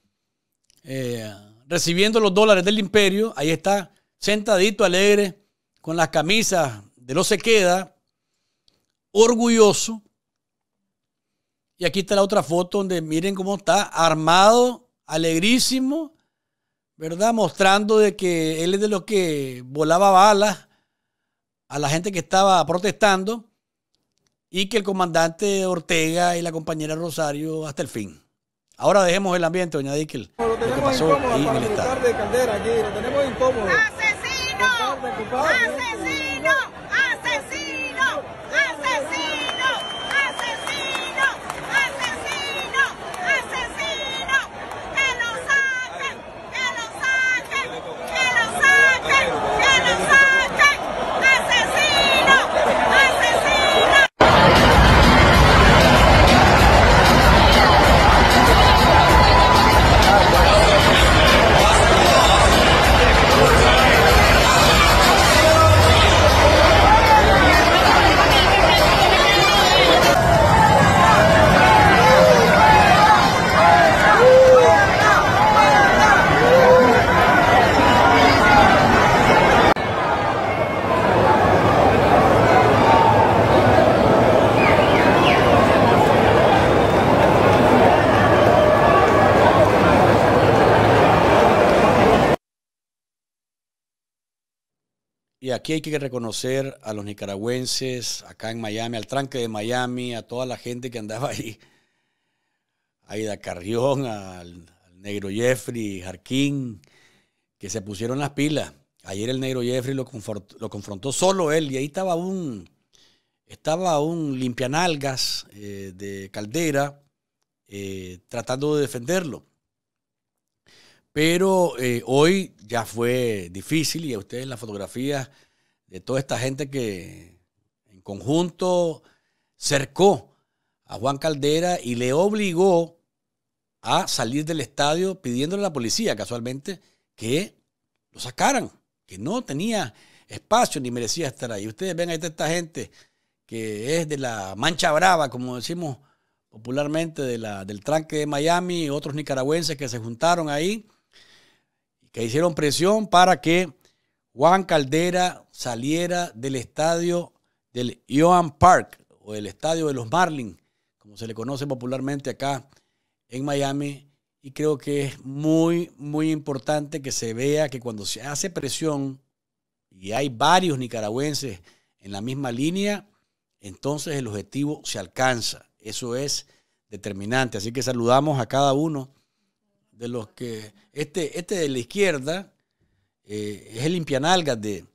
eh, recibiendo los dólares del imperio, ahí está sentadito alegre con las camisas de los se queda, orgulloso. Y aquí está la otra foto donde miren cómo está, armado, alegrísimo, ¿verdad? Mostrando de que él es de los que volaba balas a la gente que estaba protestando y que el comandante Ortega y la compañera Rosario hasta el fin. Ahora dejemos el ambiente, doña Dickel. Lo que pasó De Caldera lo tenemos incómodo. ¡Asesino! ¡Asesino! ¡Asesino! ¡Asesino! aquí hay que reconocer a los nicaragüenses, acá en Miami, al tranque de Miami, a toda la gente que andaba ahí. A Ida Carrión, al, negro Jeffrey, Jarquín, que se pusieron las pilas. Ayer el negro Jeffrey lo, confrontó solo él y ahí estaba un, estaba un limpianalgas eh, de caldera eh, tratando de defenderlo. Pero eh, hoy ya fue difícil y a ustedes la fotografía... fotografías de toda esta gente que en conjunto cercó a Juan Caldera y le obligó a salir del estadio pidiéndole a la policía, casualmente, que lo sacaran, que no tenía espacio ni merecía estar ahí. Ustedes ven toda esta gente que es de la mancha brava, como decimos popularmente, de la, del tranque de Miami, otros nicaragüenses que se juntaron ahí, que hicieron presión para que Juan Caldera saliera del estadio del Joan Park o del estadio de los Marlins, como se le conoce popularmente acá en Miami. Y creo que es muy, muy importante que se vea que cuando se hace presión, y hay varios nicaragüenses en la misma línea, entonces el objetivo se alcanza. Eso es determinante. Así que saludamos a cada uno de los que... Este, este de la izquierda, eh, es el limpianalgas eh,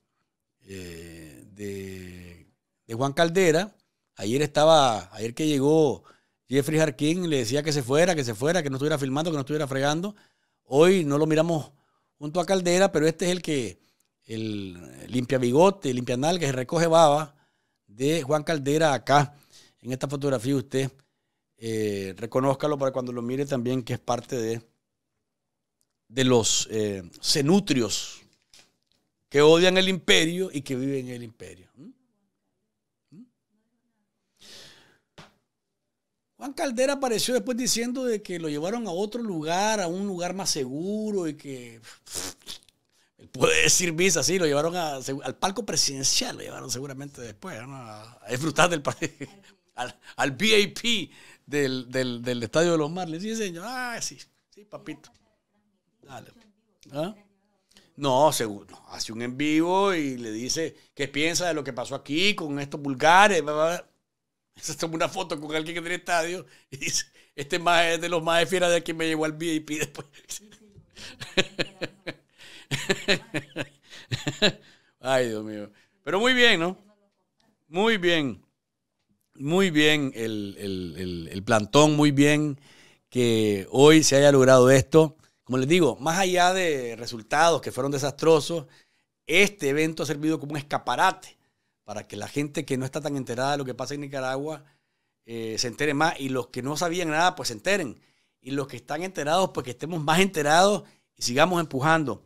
de, de, Juan Caldera. Ayer estaba, ayer que llegó Jeffrey Harkin, le decía que se fuera, que se fuera, que no estuviera filmando, que no estuviera fregando. Hoy no lo miramos junto a Caldera, pero este es el que el limpia bigote, limpia nalgas, recoge baba de Juan Caldera acá en esta fotografía. Usted eh, reconózcalo para cuando lo mire también que es parte de, de los eh, cenutrios que odian el imperio y que viven en el imperio. ¿Mm? ¿Mm? Juan Caldera apareció después diciendo de que lo llevaron a otro lugar, a un lugar más seguro y que él puede decir visa, sí, lo llevaron al palco presidencial, lo llevaron seguramente después a, disfrutar del al, al VIP del, Estadio de los Marlins. Sí, señor, ah, sí, sí, papito. Dale. ¿Ah? No, seguro. Hace un en vivo y le dice qué piensa de lo que pasó aquí con estos vulgares. Se toma una foto con alguien que tiene estadio y dice, este más es de los más fieras de quien me llevó al VIP después. Ay, Dios mío. Pero muy bien, ¿no? Muy bien. Muy bien el plantón, muy bien que hoy se haya logrado esto. Como les digo, más allá de resultados que fueron desastrosos, este evento ha servido como un escaparate para que la gente que no está tan enterada de lo que pasa en Nicaragua eh, se entere más y los que no sabían nada pues se enteren y los que están enterados pues que estemos más enterados y sigamos empujando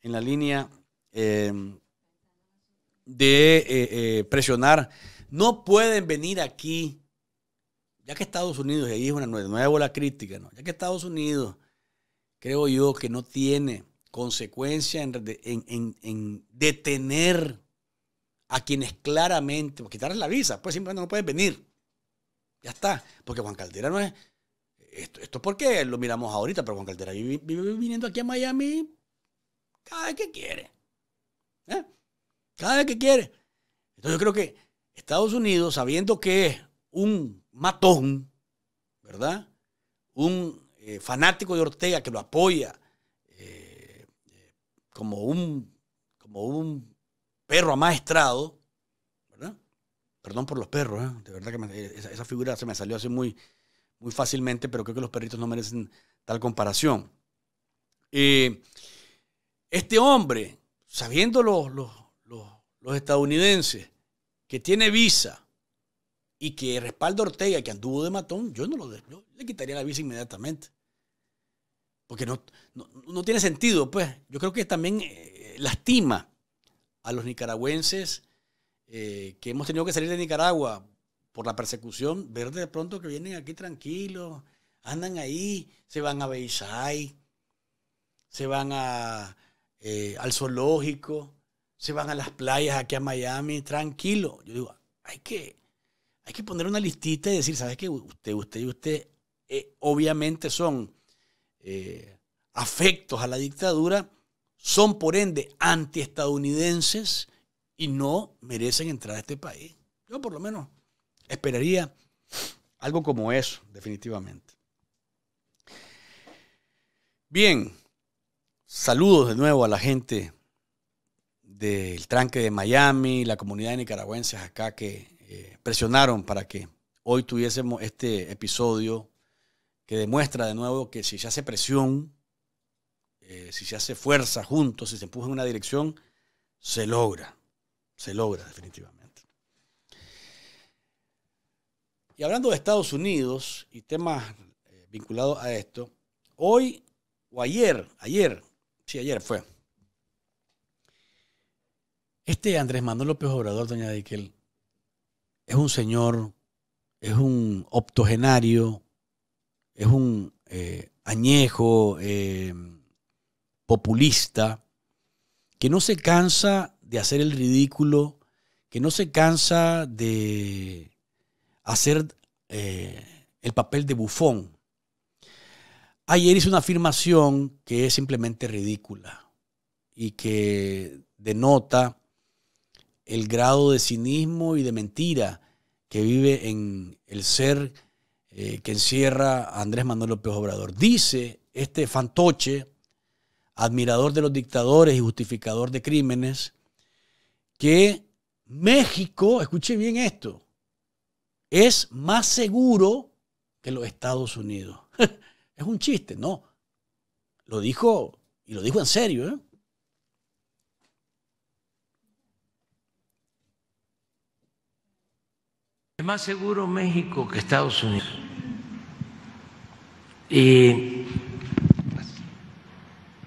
en la línea eh, de eh, presionar. No pueden venir aquí, ya que Estados Unidos, y ahí es una nueva, nueva bola crítica, ¿no? ya que Estados Unidos creo yo, que no tiene consecuencia en, detener a quienes claramente, pues quitarles la visa, pues simplemente no pueden venir. Ya está, porque Juan Caldera no es... Esto, esto es porque lo miramos ahorita, pero Juan Caldera vive, viniendo aquí a Miami cada vez que quiere. ¿eh? Cada vez que quiere. Entonces yo creo que Estados Unidos, sabiendo que es un matón, ¿verdad? Un eh, fanático de Ortega, que lo apoya eh, eh, como, un, como un perro amaestrado, Perdón por los perros, de verdad que esa, figura se me salió así muy, muy fácilmente, pero creo que los perritos no merecen tal comparación. este hombre, sabiendo los estadounidenses que tiene visa, y que respaldo Ortega, que anduvo de matón, yo no lo yo le quitaría la visa inmediatamente. Porque no, no, tiene sentido, pues. Yo creo que también eh, lastima a los nicaragüenses eh, que hemos tenido que salir de Nicaragua por la persecución, ver de pronto que vienen aquí tranquilos, andan ahí, se van a Beisay, se van a, eh, al zoológico, se van a las playas aquí a Miami, tranquilo. Yo digo, hay que es que poner una listita y decir, ¿sabes qué? Usted, usted y usted eh, obviamente son eh, afectos a la dictadura, son por ende antiestadounidenses y no merecen entrar a este país. Yo por lo menos esperaría algo como eso, definitivamente. Bien, saludos de nuevo a la gente del tranque de Miami, la comunidad de nicaragüenses acá que presionaron para que hoy tuviésemos este episodio que demuestra de nuevo que si se hace presión, eh, si se hace fuerza juntos, si se empuja en una dirección, se logra, se logra definitivamente. Y hablando de Estados Unidos y temas eh, vinculados a esto, hoy o ayer, ayer, sí, ayer fue, este Andrés Manuel López Obrador, doña Diquel, es un señor, es un optogenario, es un eh, añejo eh, populista que no se cansa de hacer el ridículo, que no se cansa de hacer eh, el papel de bufón. Ayer hizo una afirmación que es simplemente ridícula y que denota el grado de cinismo y de mentira que vive en el ser eh, que encierra a Andrés Manuel López Obrador. Dice este fantoche, admirador de los dictadores y justificador de crímenes, que México, escuche bien esto, es más seguro que los Estados Unidos. es un chiste, no. Lo dijo, y lo dijo en serio, ¿eh? Es más seguro México que Estados Unidos. Y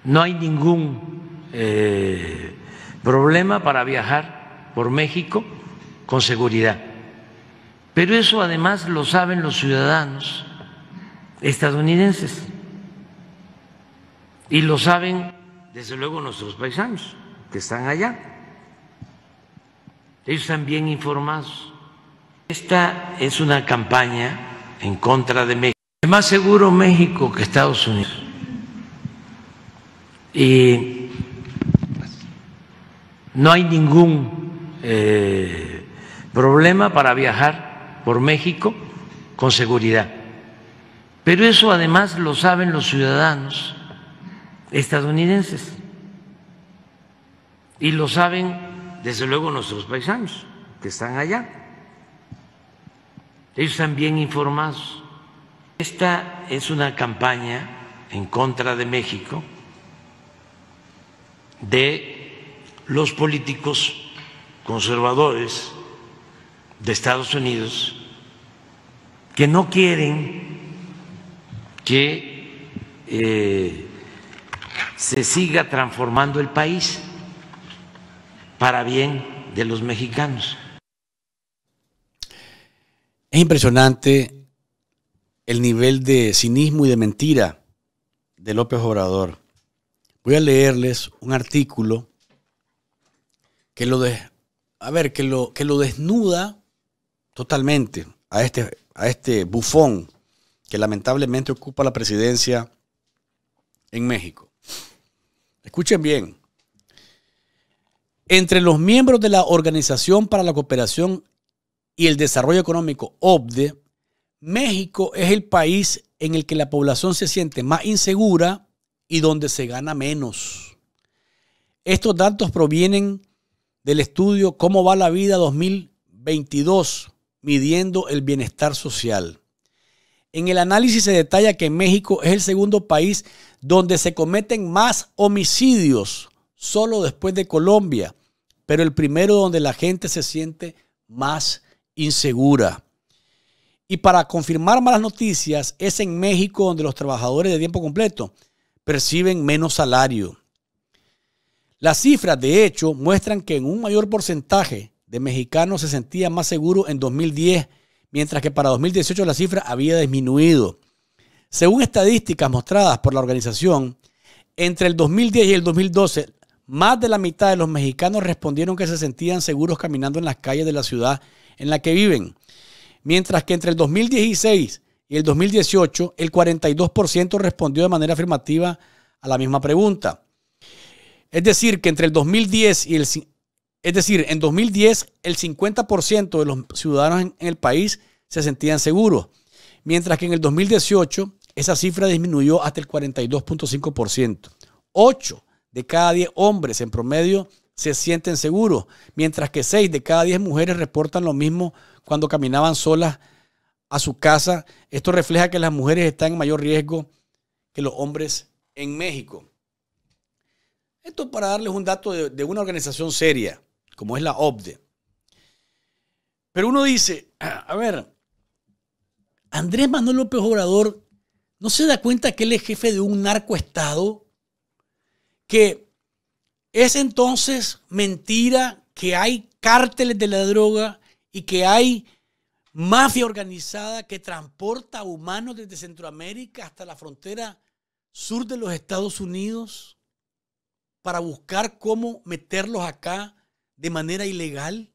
no hay ningún eh, problema para viajar por México con seguridad. Pero eso además lo saben los ciudadanos estadounidenses y lo saben desde luego nuestros paisanos que están allá. Ellos están bien informados. Esta es una campaña en contra de México. Es más seguro México que Estados Unidos. Y no hay ningún eh, problema para viajar por México con seguridad. Pero eso además lo saben los ciudadanos estadounidenses y lo saben desde luego nuestros paisanos que están allá. Ellos están bien informados. Esta es una campaña en contra de México de los políticos conservadores de Estados Unidos que no quieren que eh, se siga transformando el país para bien de los mexicanos. Es impresionante el nivel de cinismo y de mentira de López Obrador. Voy a leerles un artículo que lo, a ver, que lo, que lo desnuda totalmente a este, a este bufón que lamentablemente ocupa la presidencia en México. Escuchen bien. Entre los miembros de la Organización para la Cooperación y el Desarrollo Económico, OBDE, México es el país en el que la población se siente más insegura y donde se gana menos. Estos datos provienen del estudio Cómo va la vida 2022, midiendo el bienestar social. En el análisis se detalla que México es el segundo país donde se cometen más homicidios, solo después de Colombia, pero el primero donde la gente se siente más insegura. Y para confirmar malas noticias, es en México donde los trabajadores de tiempo completo perciben menos salario. Las cifras, de hecho, muestran que en un mayor porcentaje de mexicanos se sentía más seguro en 2010, mientras que para 2018 la cifra había disminuido. Según estadísticas mostradas por la organización, entre el 2010 y el 2012, más de la mitad de los mexicanos respondieron que se sentían seguros caminando en las calles de la ciudad en la que viven. Mientras que entre el 2016 y el 2018, el 42% respondió de manera afirmativa a la misma pregunta. Es decir, que entre el 2010 y el... Es decir, en 2010 el 50% de los ciudadanos en, el país se sentían seguros, mientras que en el 2018 esa cifra disminuyó hasta el 42.5%. 8 de cada 10 hombres en promedio se sienten seguros, mientras que 6 de cada 10 mujeres reportan lo mismo cuando caminaban solas a su casa. Esto refleja que las mujeres están en mayor riesgo que los hombres en México. Esto para darles un dato de, de una organización seria, como es la OBDE. Pero uno dice, a ver, Andrés Manuel López Obrador no se da cuenta que él es jefe de un narcoestado que ¿Es entonces mentira que hay cárteles de la droga y que hay mafia organizada que transporta humanos desde Centroamérica hasta la frontera sur de los Estados Unidos para buscar cómo meterlos acá de manera ilegal?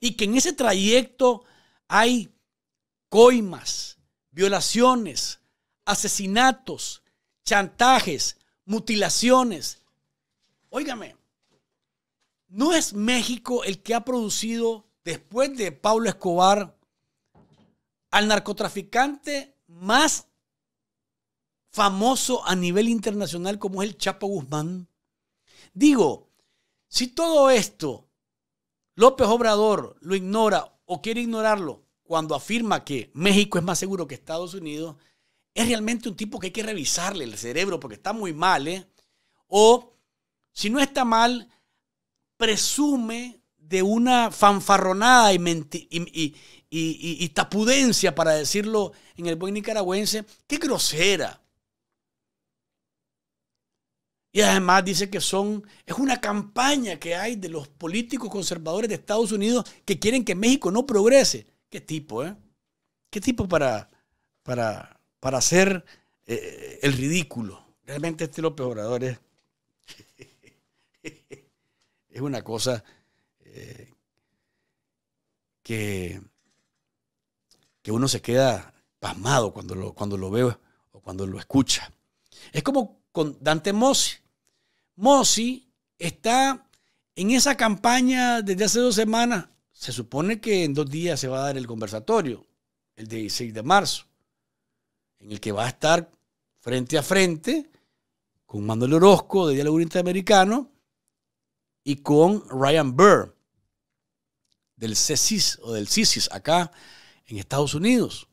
Y que en ese trayecto hay coimas, violaciones, asesinatos, chantajes, mutilaciones, Óigame, ¿no es México el que ha producido, después de Pablo Escobar, al narcotraficante más famoso a nivel internacional como es el Chapo Guzmán? Digo, si todo esto López Obrador lo ignora o quiere ignorarlo cuando afirma que México es más seguro que Estados Unidos, es realmente un tipo que hay que revisarle el cerebro porque está muy mal, ¿eh? O si no está mal, presume de una fanfarronada y, tapudencia, para decirlo en el buen nicaragüense, ¡qué grosera. Y además dice que son, es una campaña que hay de los políticos conservadores de Estados Unidos que quieren que México no progrese. ¿Qué tipo, eh? ¿Qué tipo para, para, para hacer eh, el ridículo? Realmente este López Obrador es... es una cosa eh, que, uno se queda pasmado cuando lo, cuando lo o cuando lo escucha. Es como con Dante Mossi. Mossi está en esa campaña desde hace dos semanas. Se supone que en dos días se va a dar el conversatorio, el 16 de marzo, en el que va a estar frente a frente con Manuel Orozco de Diálogo Interamericano y con Ryan Burr del CSIS, o del CISIS acá en Estados Unidos.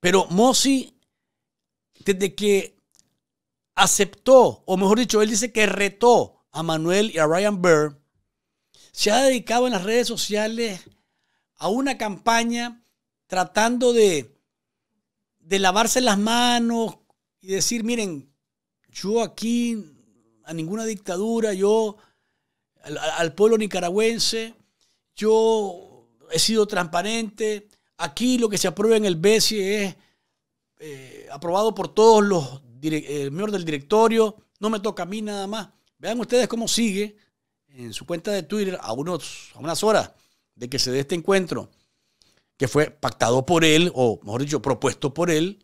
Pero Mossi, desde que aceptó, o mejor dicho, él dice que retó a Manuel y a Ryan Burr, se ha dedicado en las redes sociales a una campaña tratando de, de lavarse las manos y decir, miren, yo aquí a ninguna dictadura, yo al, pueblo nicaragüense, yo he sido transparente. Aquí lo que se aprueba en el BESI es eh, aprobado por todos los eh, miembros del directorio. No me toca a mí nada más. Vean ustedes cómo sigue en su cuenta de Twitter a, a unas horas de que se dé este encuentro, que fue pactado por él, o mejor dicho, propuesto por él.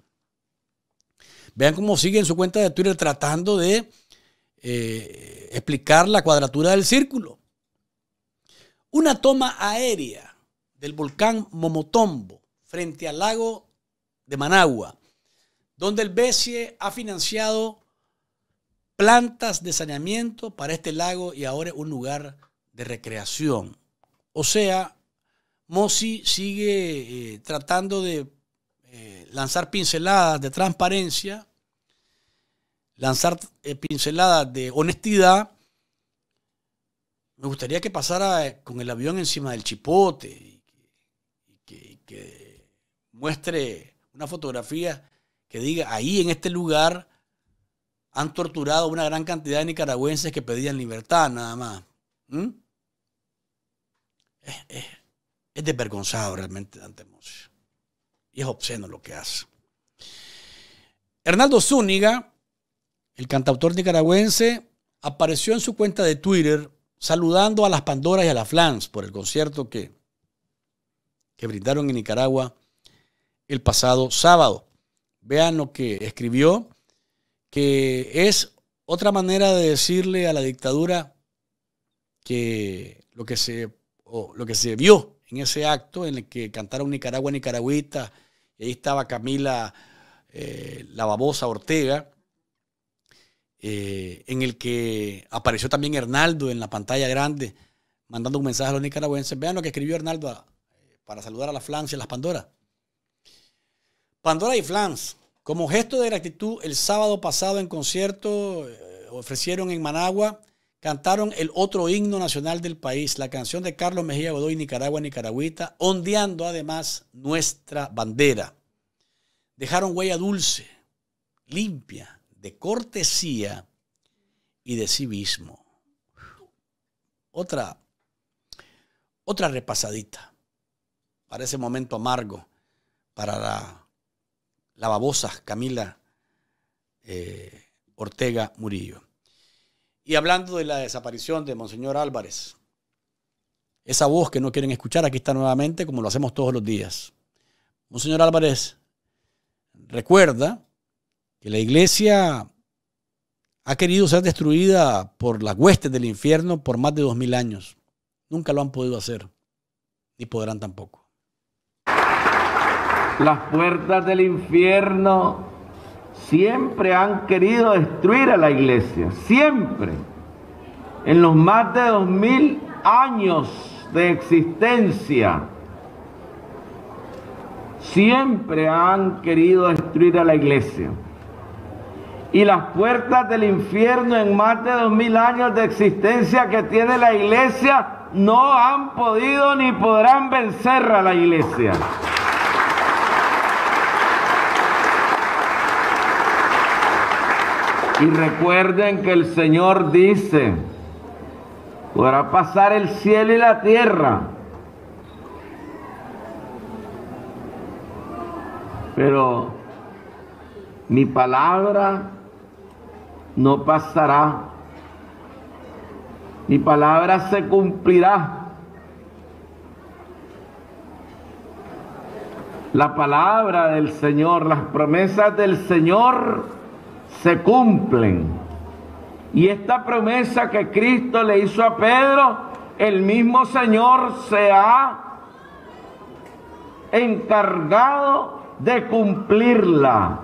Vean cómo sigue en su cuenta de Twitter tratando de eh, explicar la cuadratura del círculo. Una toma aérea del volcán Momotombo frente al lago de Managua, donde el BESIE ha financiado plantas de saneamiento para este lago y ahora es un lugar de recreación. O sea, Mossi sigue eh, tratando de eh, lanzar pinceladas de transparencia lanzar eh, pinceladas de honestidad, me gustaría que pasara eh, con el avión encima del chipote y que, muestre una fotografía que diga, ahí en este lugar han torturado una gran cantidad de nicaragüenses que pedían libertad nada más. ¿Mm? Es, es, desvergonzado realmente Dante Moses. Y es obsceno lo que hace. Hernando Zúñiga el cantautor nicaragüense apareció en su cuenta de Twitter saludando a las Pandoras y a las Flans por el concierto que, que brindaron en Nicaragua el pasado sábado. Vean lo que escribió, que es otra manera de decirle a la dictadura que lo que se, lo que se vio en ese acto en el que cantaron Nicaragua, Nicaragüita, y ahí estaba Camila eh, la babosa Ortega, eh, en el que apareció también Hernaldo en la pantalla grande, mandando un mensaje a los nicaragüenses. Vean lo que escribió Hernaldo ah, para saludar a la Flans y a las Pandoras. Pandora y Flans, como gesto de gratitud, el sábado pasado en concierto eh, ofrecieron en Managua, cantaron el otro himno nacional del país, la canción de Carlos Mejía Godoy, Nicaragua, Nicaragüita, ondeando además nuestra bandera. Dejaron huella dulce, limpia, de cortesía y de civismo. Otra, otra repasadita para ese momento amargo, para la, babosa Camila eh, Ortega Murillo. Y hablando de la desaparición de Monseñor Álvarez, esa voz que no quieren escuchar, aquí está nuevamente, como lo hacemos todos los días. Monseñor Álvarez recuerda la iglesia ha querido ser destruida por las huestes del infierno por más de dos mil años. Nunca lo han podido hacer, ni podrán tampoco. Las puertas del infierno siempre han querido destruir a la iglesia, siempre. En los más de dos mil años de existencia, siempre han querido destruir a la iglesia y las puertas del infierno en más de dos mil años de existencia que tiene la iglesia no han podido ni podrán vencer a la iglesia. Y recuerden que el Señor dice, podrá pasar el cielo y la tierra, pero mi palabra no pasará. Mi palabra se cumplirá. La palabra del Señor, las promesas del Señor se cumplen. Y esta promesa que Cristo le hizo a Pedro, el mismo Señor se ha encargado de cumplirla.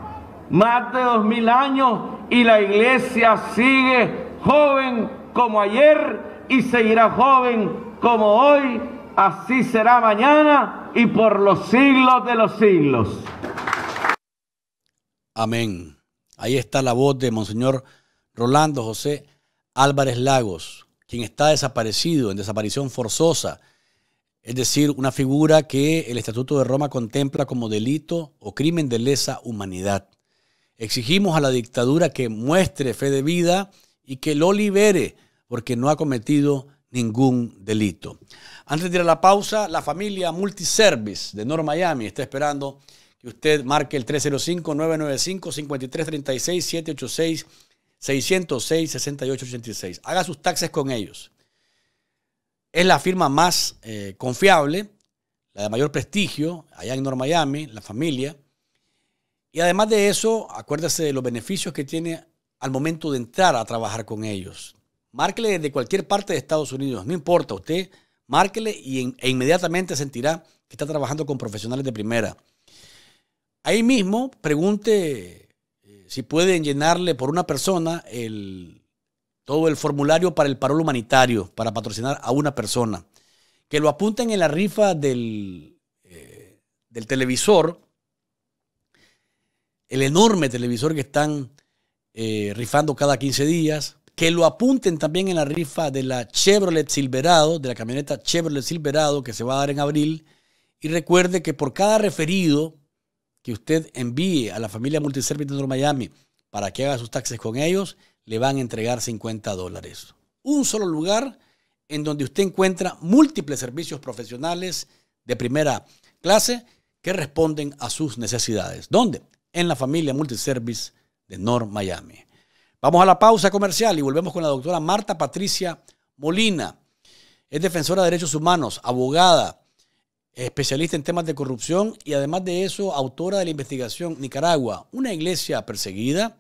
Más de dos mil años y la iglesia sigue joven como ayer y seguirá joven como hoy, así será mañana y por los siglos de los siglos. Amén. Ahí está la voz de Monseñor Rolando José Álvarez Lagos, quien está desaparecido en desaparición forzosa, es decir, una figura que el Estatuto de Roma contempla como delito o crimen de lesa humanidad. Exigimos a la dictadura que muestre fe de vida y que lo libere porque no ha cometido ningún delito. Antes de ir a la pausa, la familia Multiservice de North Miami está esperando que usted marque el 305-995-5336-786. 606-6886. Haga sus taxes con ellos. Es la firma más eh, confiable, la de mayor prestigio, allá en North Miami, la familia. Y además de eso, acuérdese de los beneficios que tiene al momento de entrar a trabajar con ellos. Márquele desde cualquier parte de Estados Unidos, no importa usted, márquele y, e inmediatamente sentirá que está trabajando con profesionales de primera. Ahí mismo pregunte eh, si pueden llenarle por una persona todo el formulario para el parol humanitario, para patrocinar a una persona. Que lo apunten en la rifa del, eh, del televisor el enorme televisor que están eh, rifando cada 15 días, que lo apunten también en la rifa de la Chevrolet Silverado, de la camioneta Chevrolet Silverado que se va a dar en abril. Y recuerde que por cada referido que usted envíe a la familia Multiservice de Miami para que haga sus taxes con ellos, le van a entregar 50 dólares. Un solo lugar en donde usted encuentra múltiples servicios profesionales de primera clase que responden a sus necesidades. ¿Dónde? en la familia Multiservice de North Miami. Vamos a la pausa comercial y volvemos con la doctora Marta Patricia Molina. Es defensora de derechos humanos, abogada, especialista en temas de corrupción y además de eso, autora de la investigación Nicaragua, una iglesia perseguida.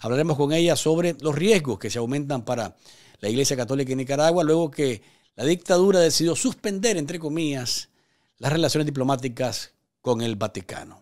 Hablaremos con ella sobre los riesgos que se aumentan para la Iglesia Católica en Nicaragua luego que la dictadura decidió suspender, entre comillas, las relaciones diplomáticas con el Vaticano.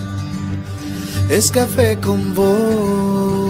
es café con vos.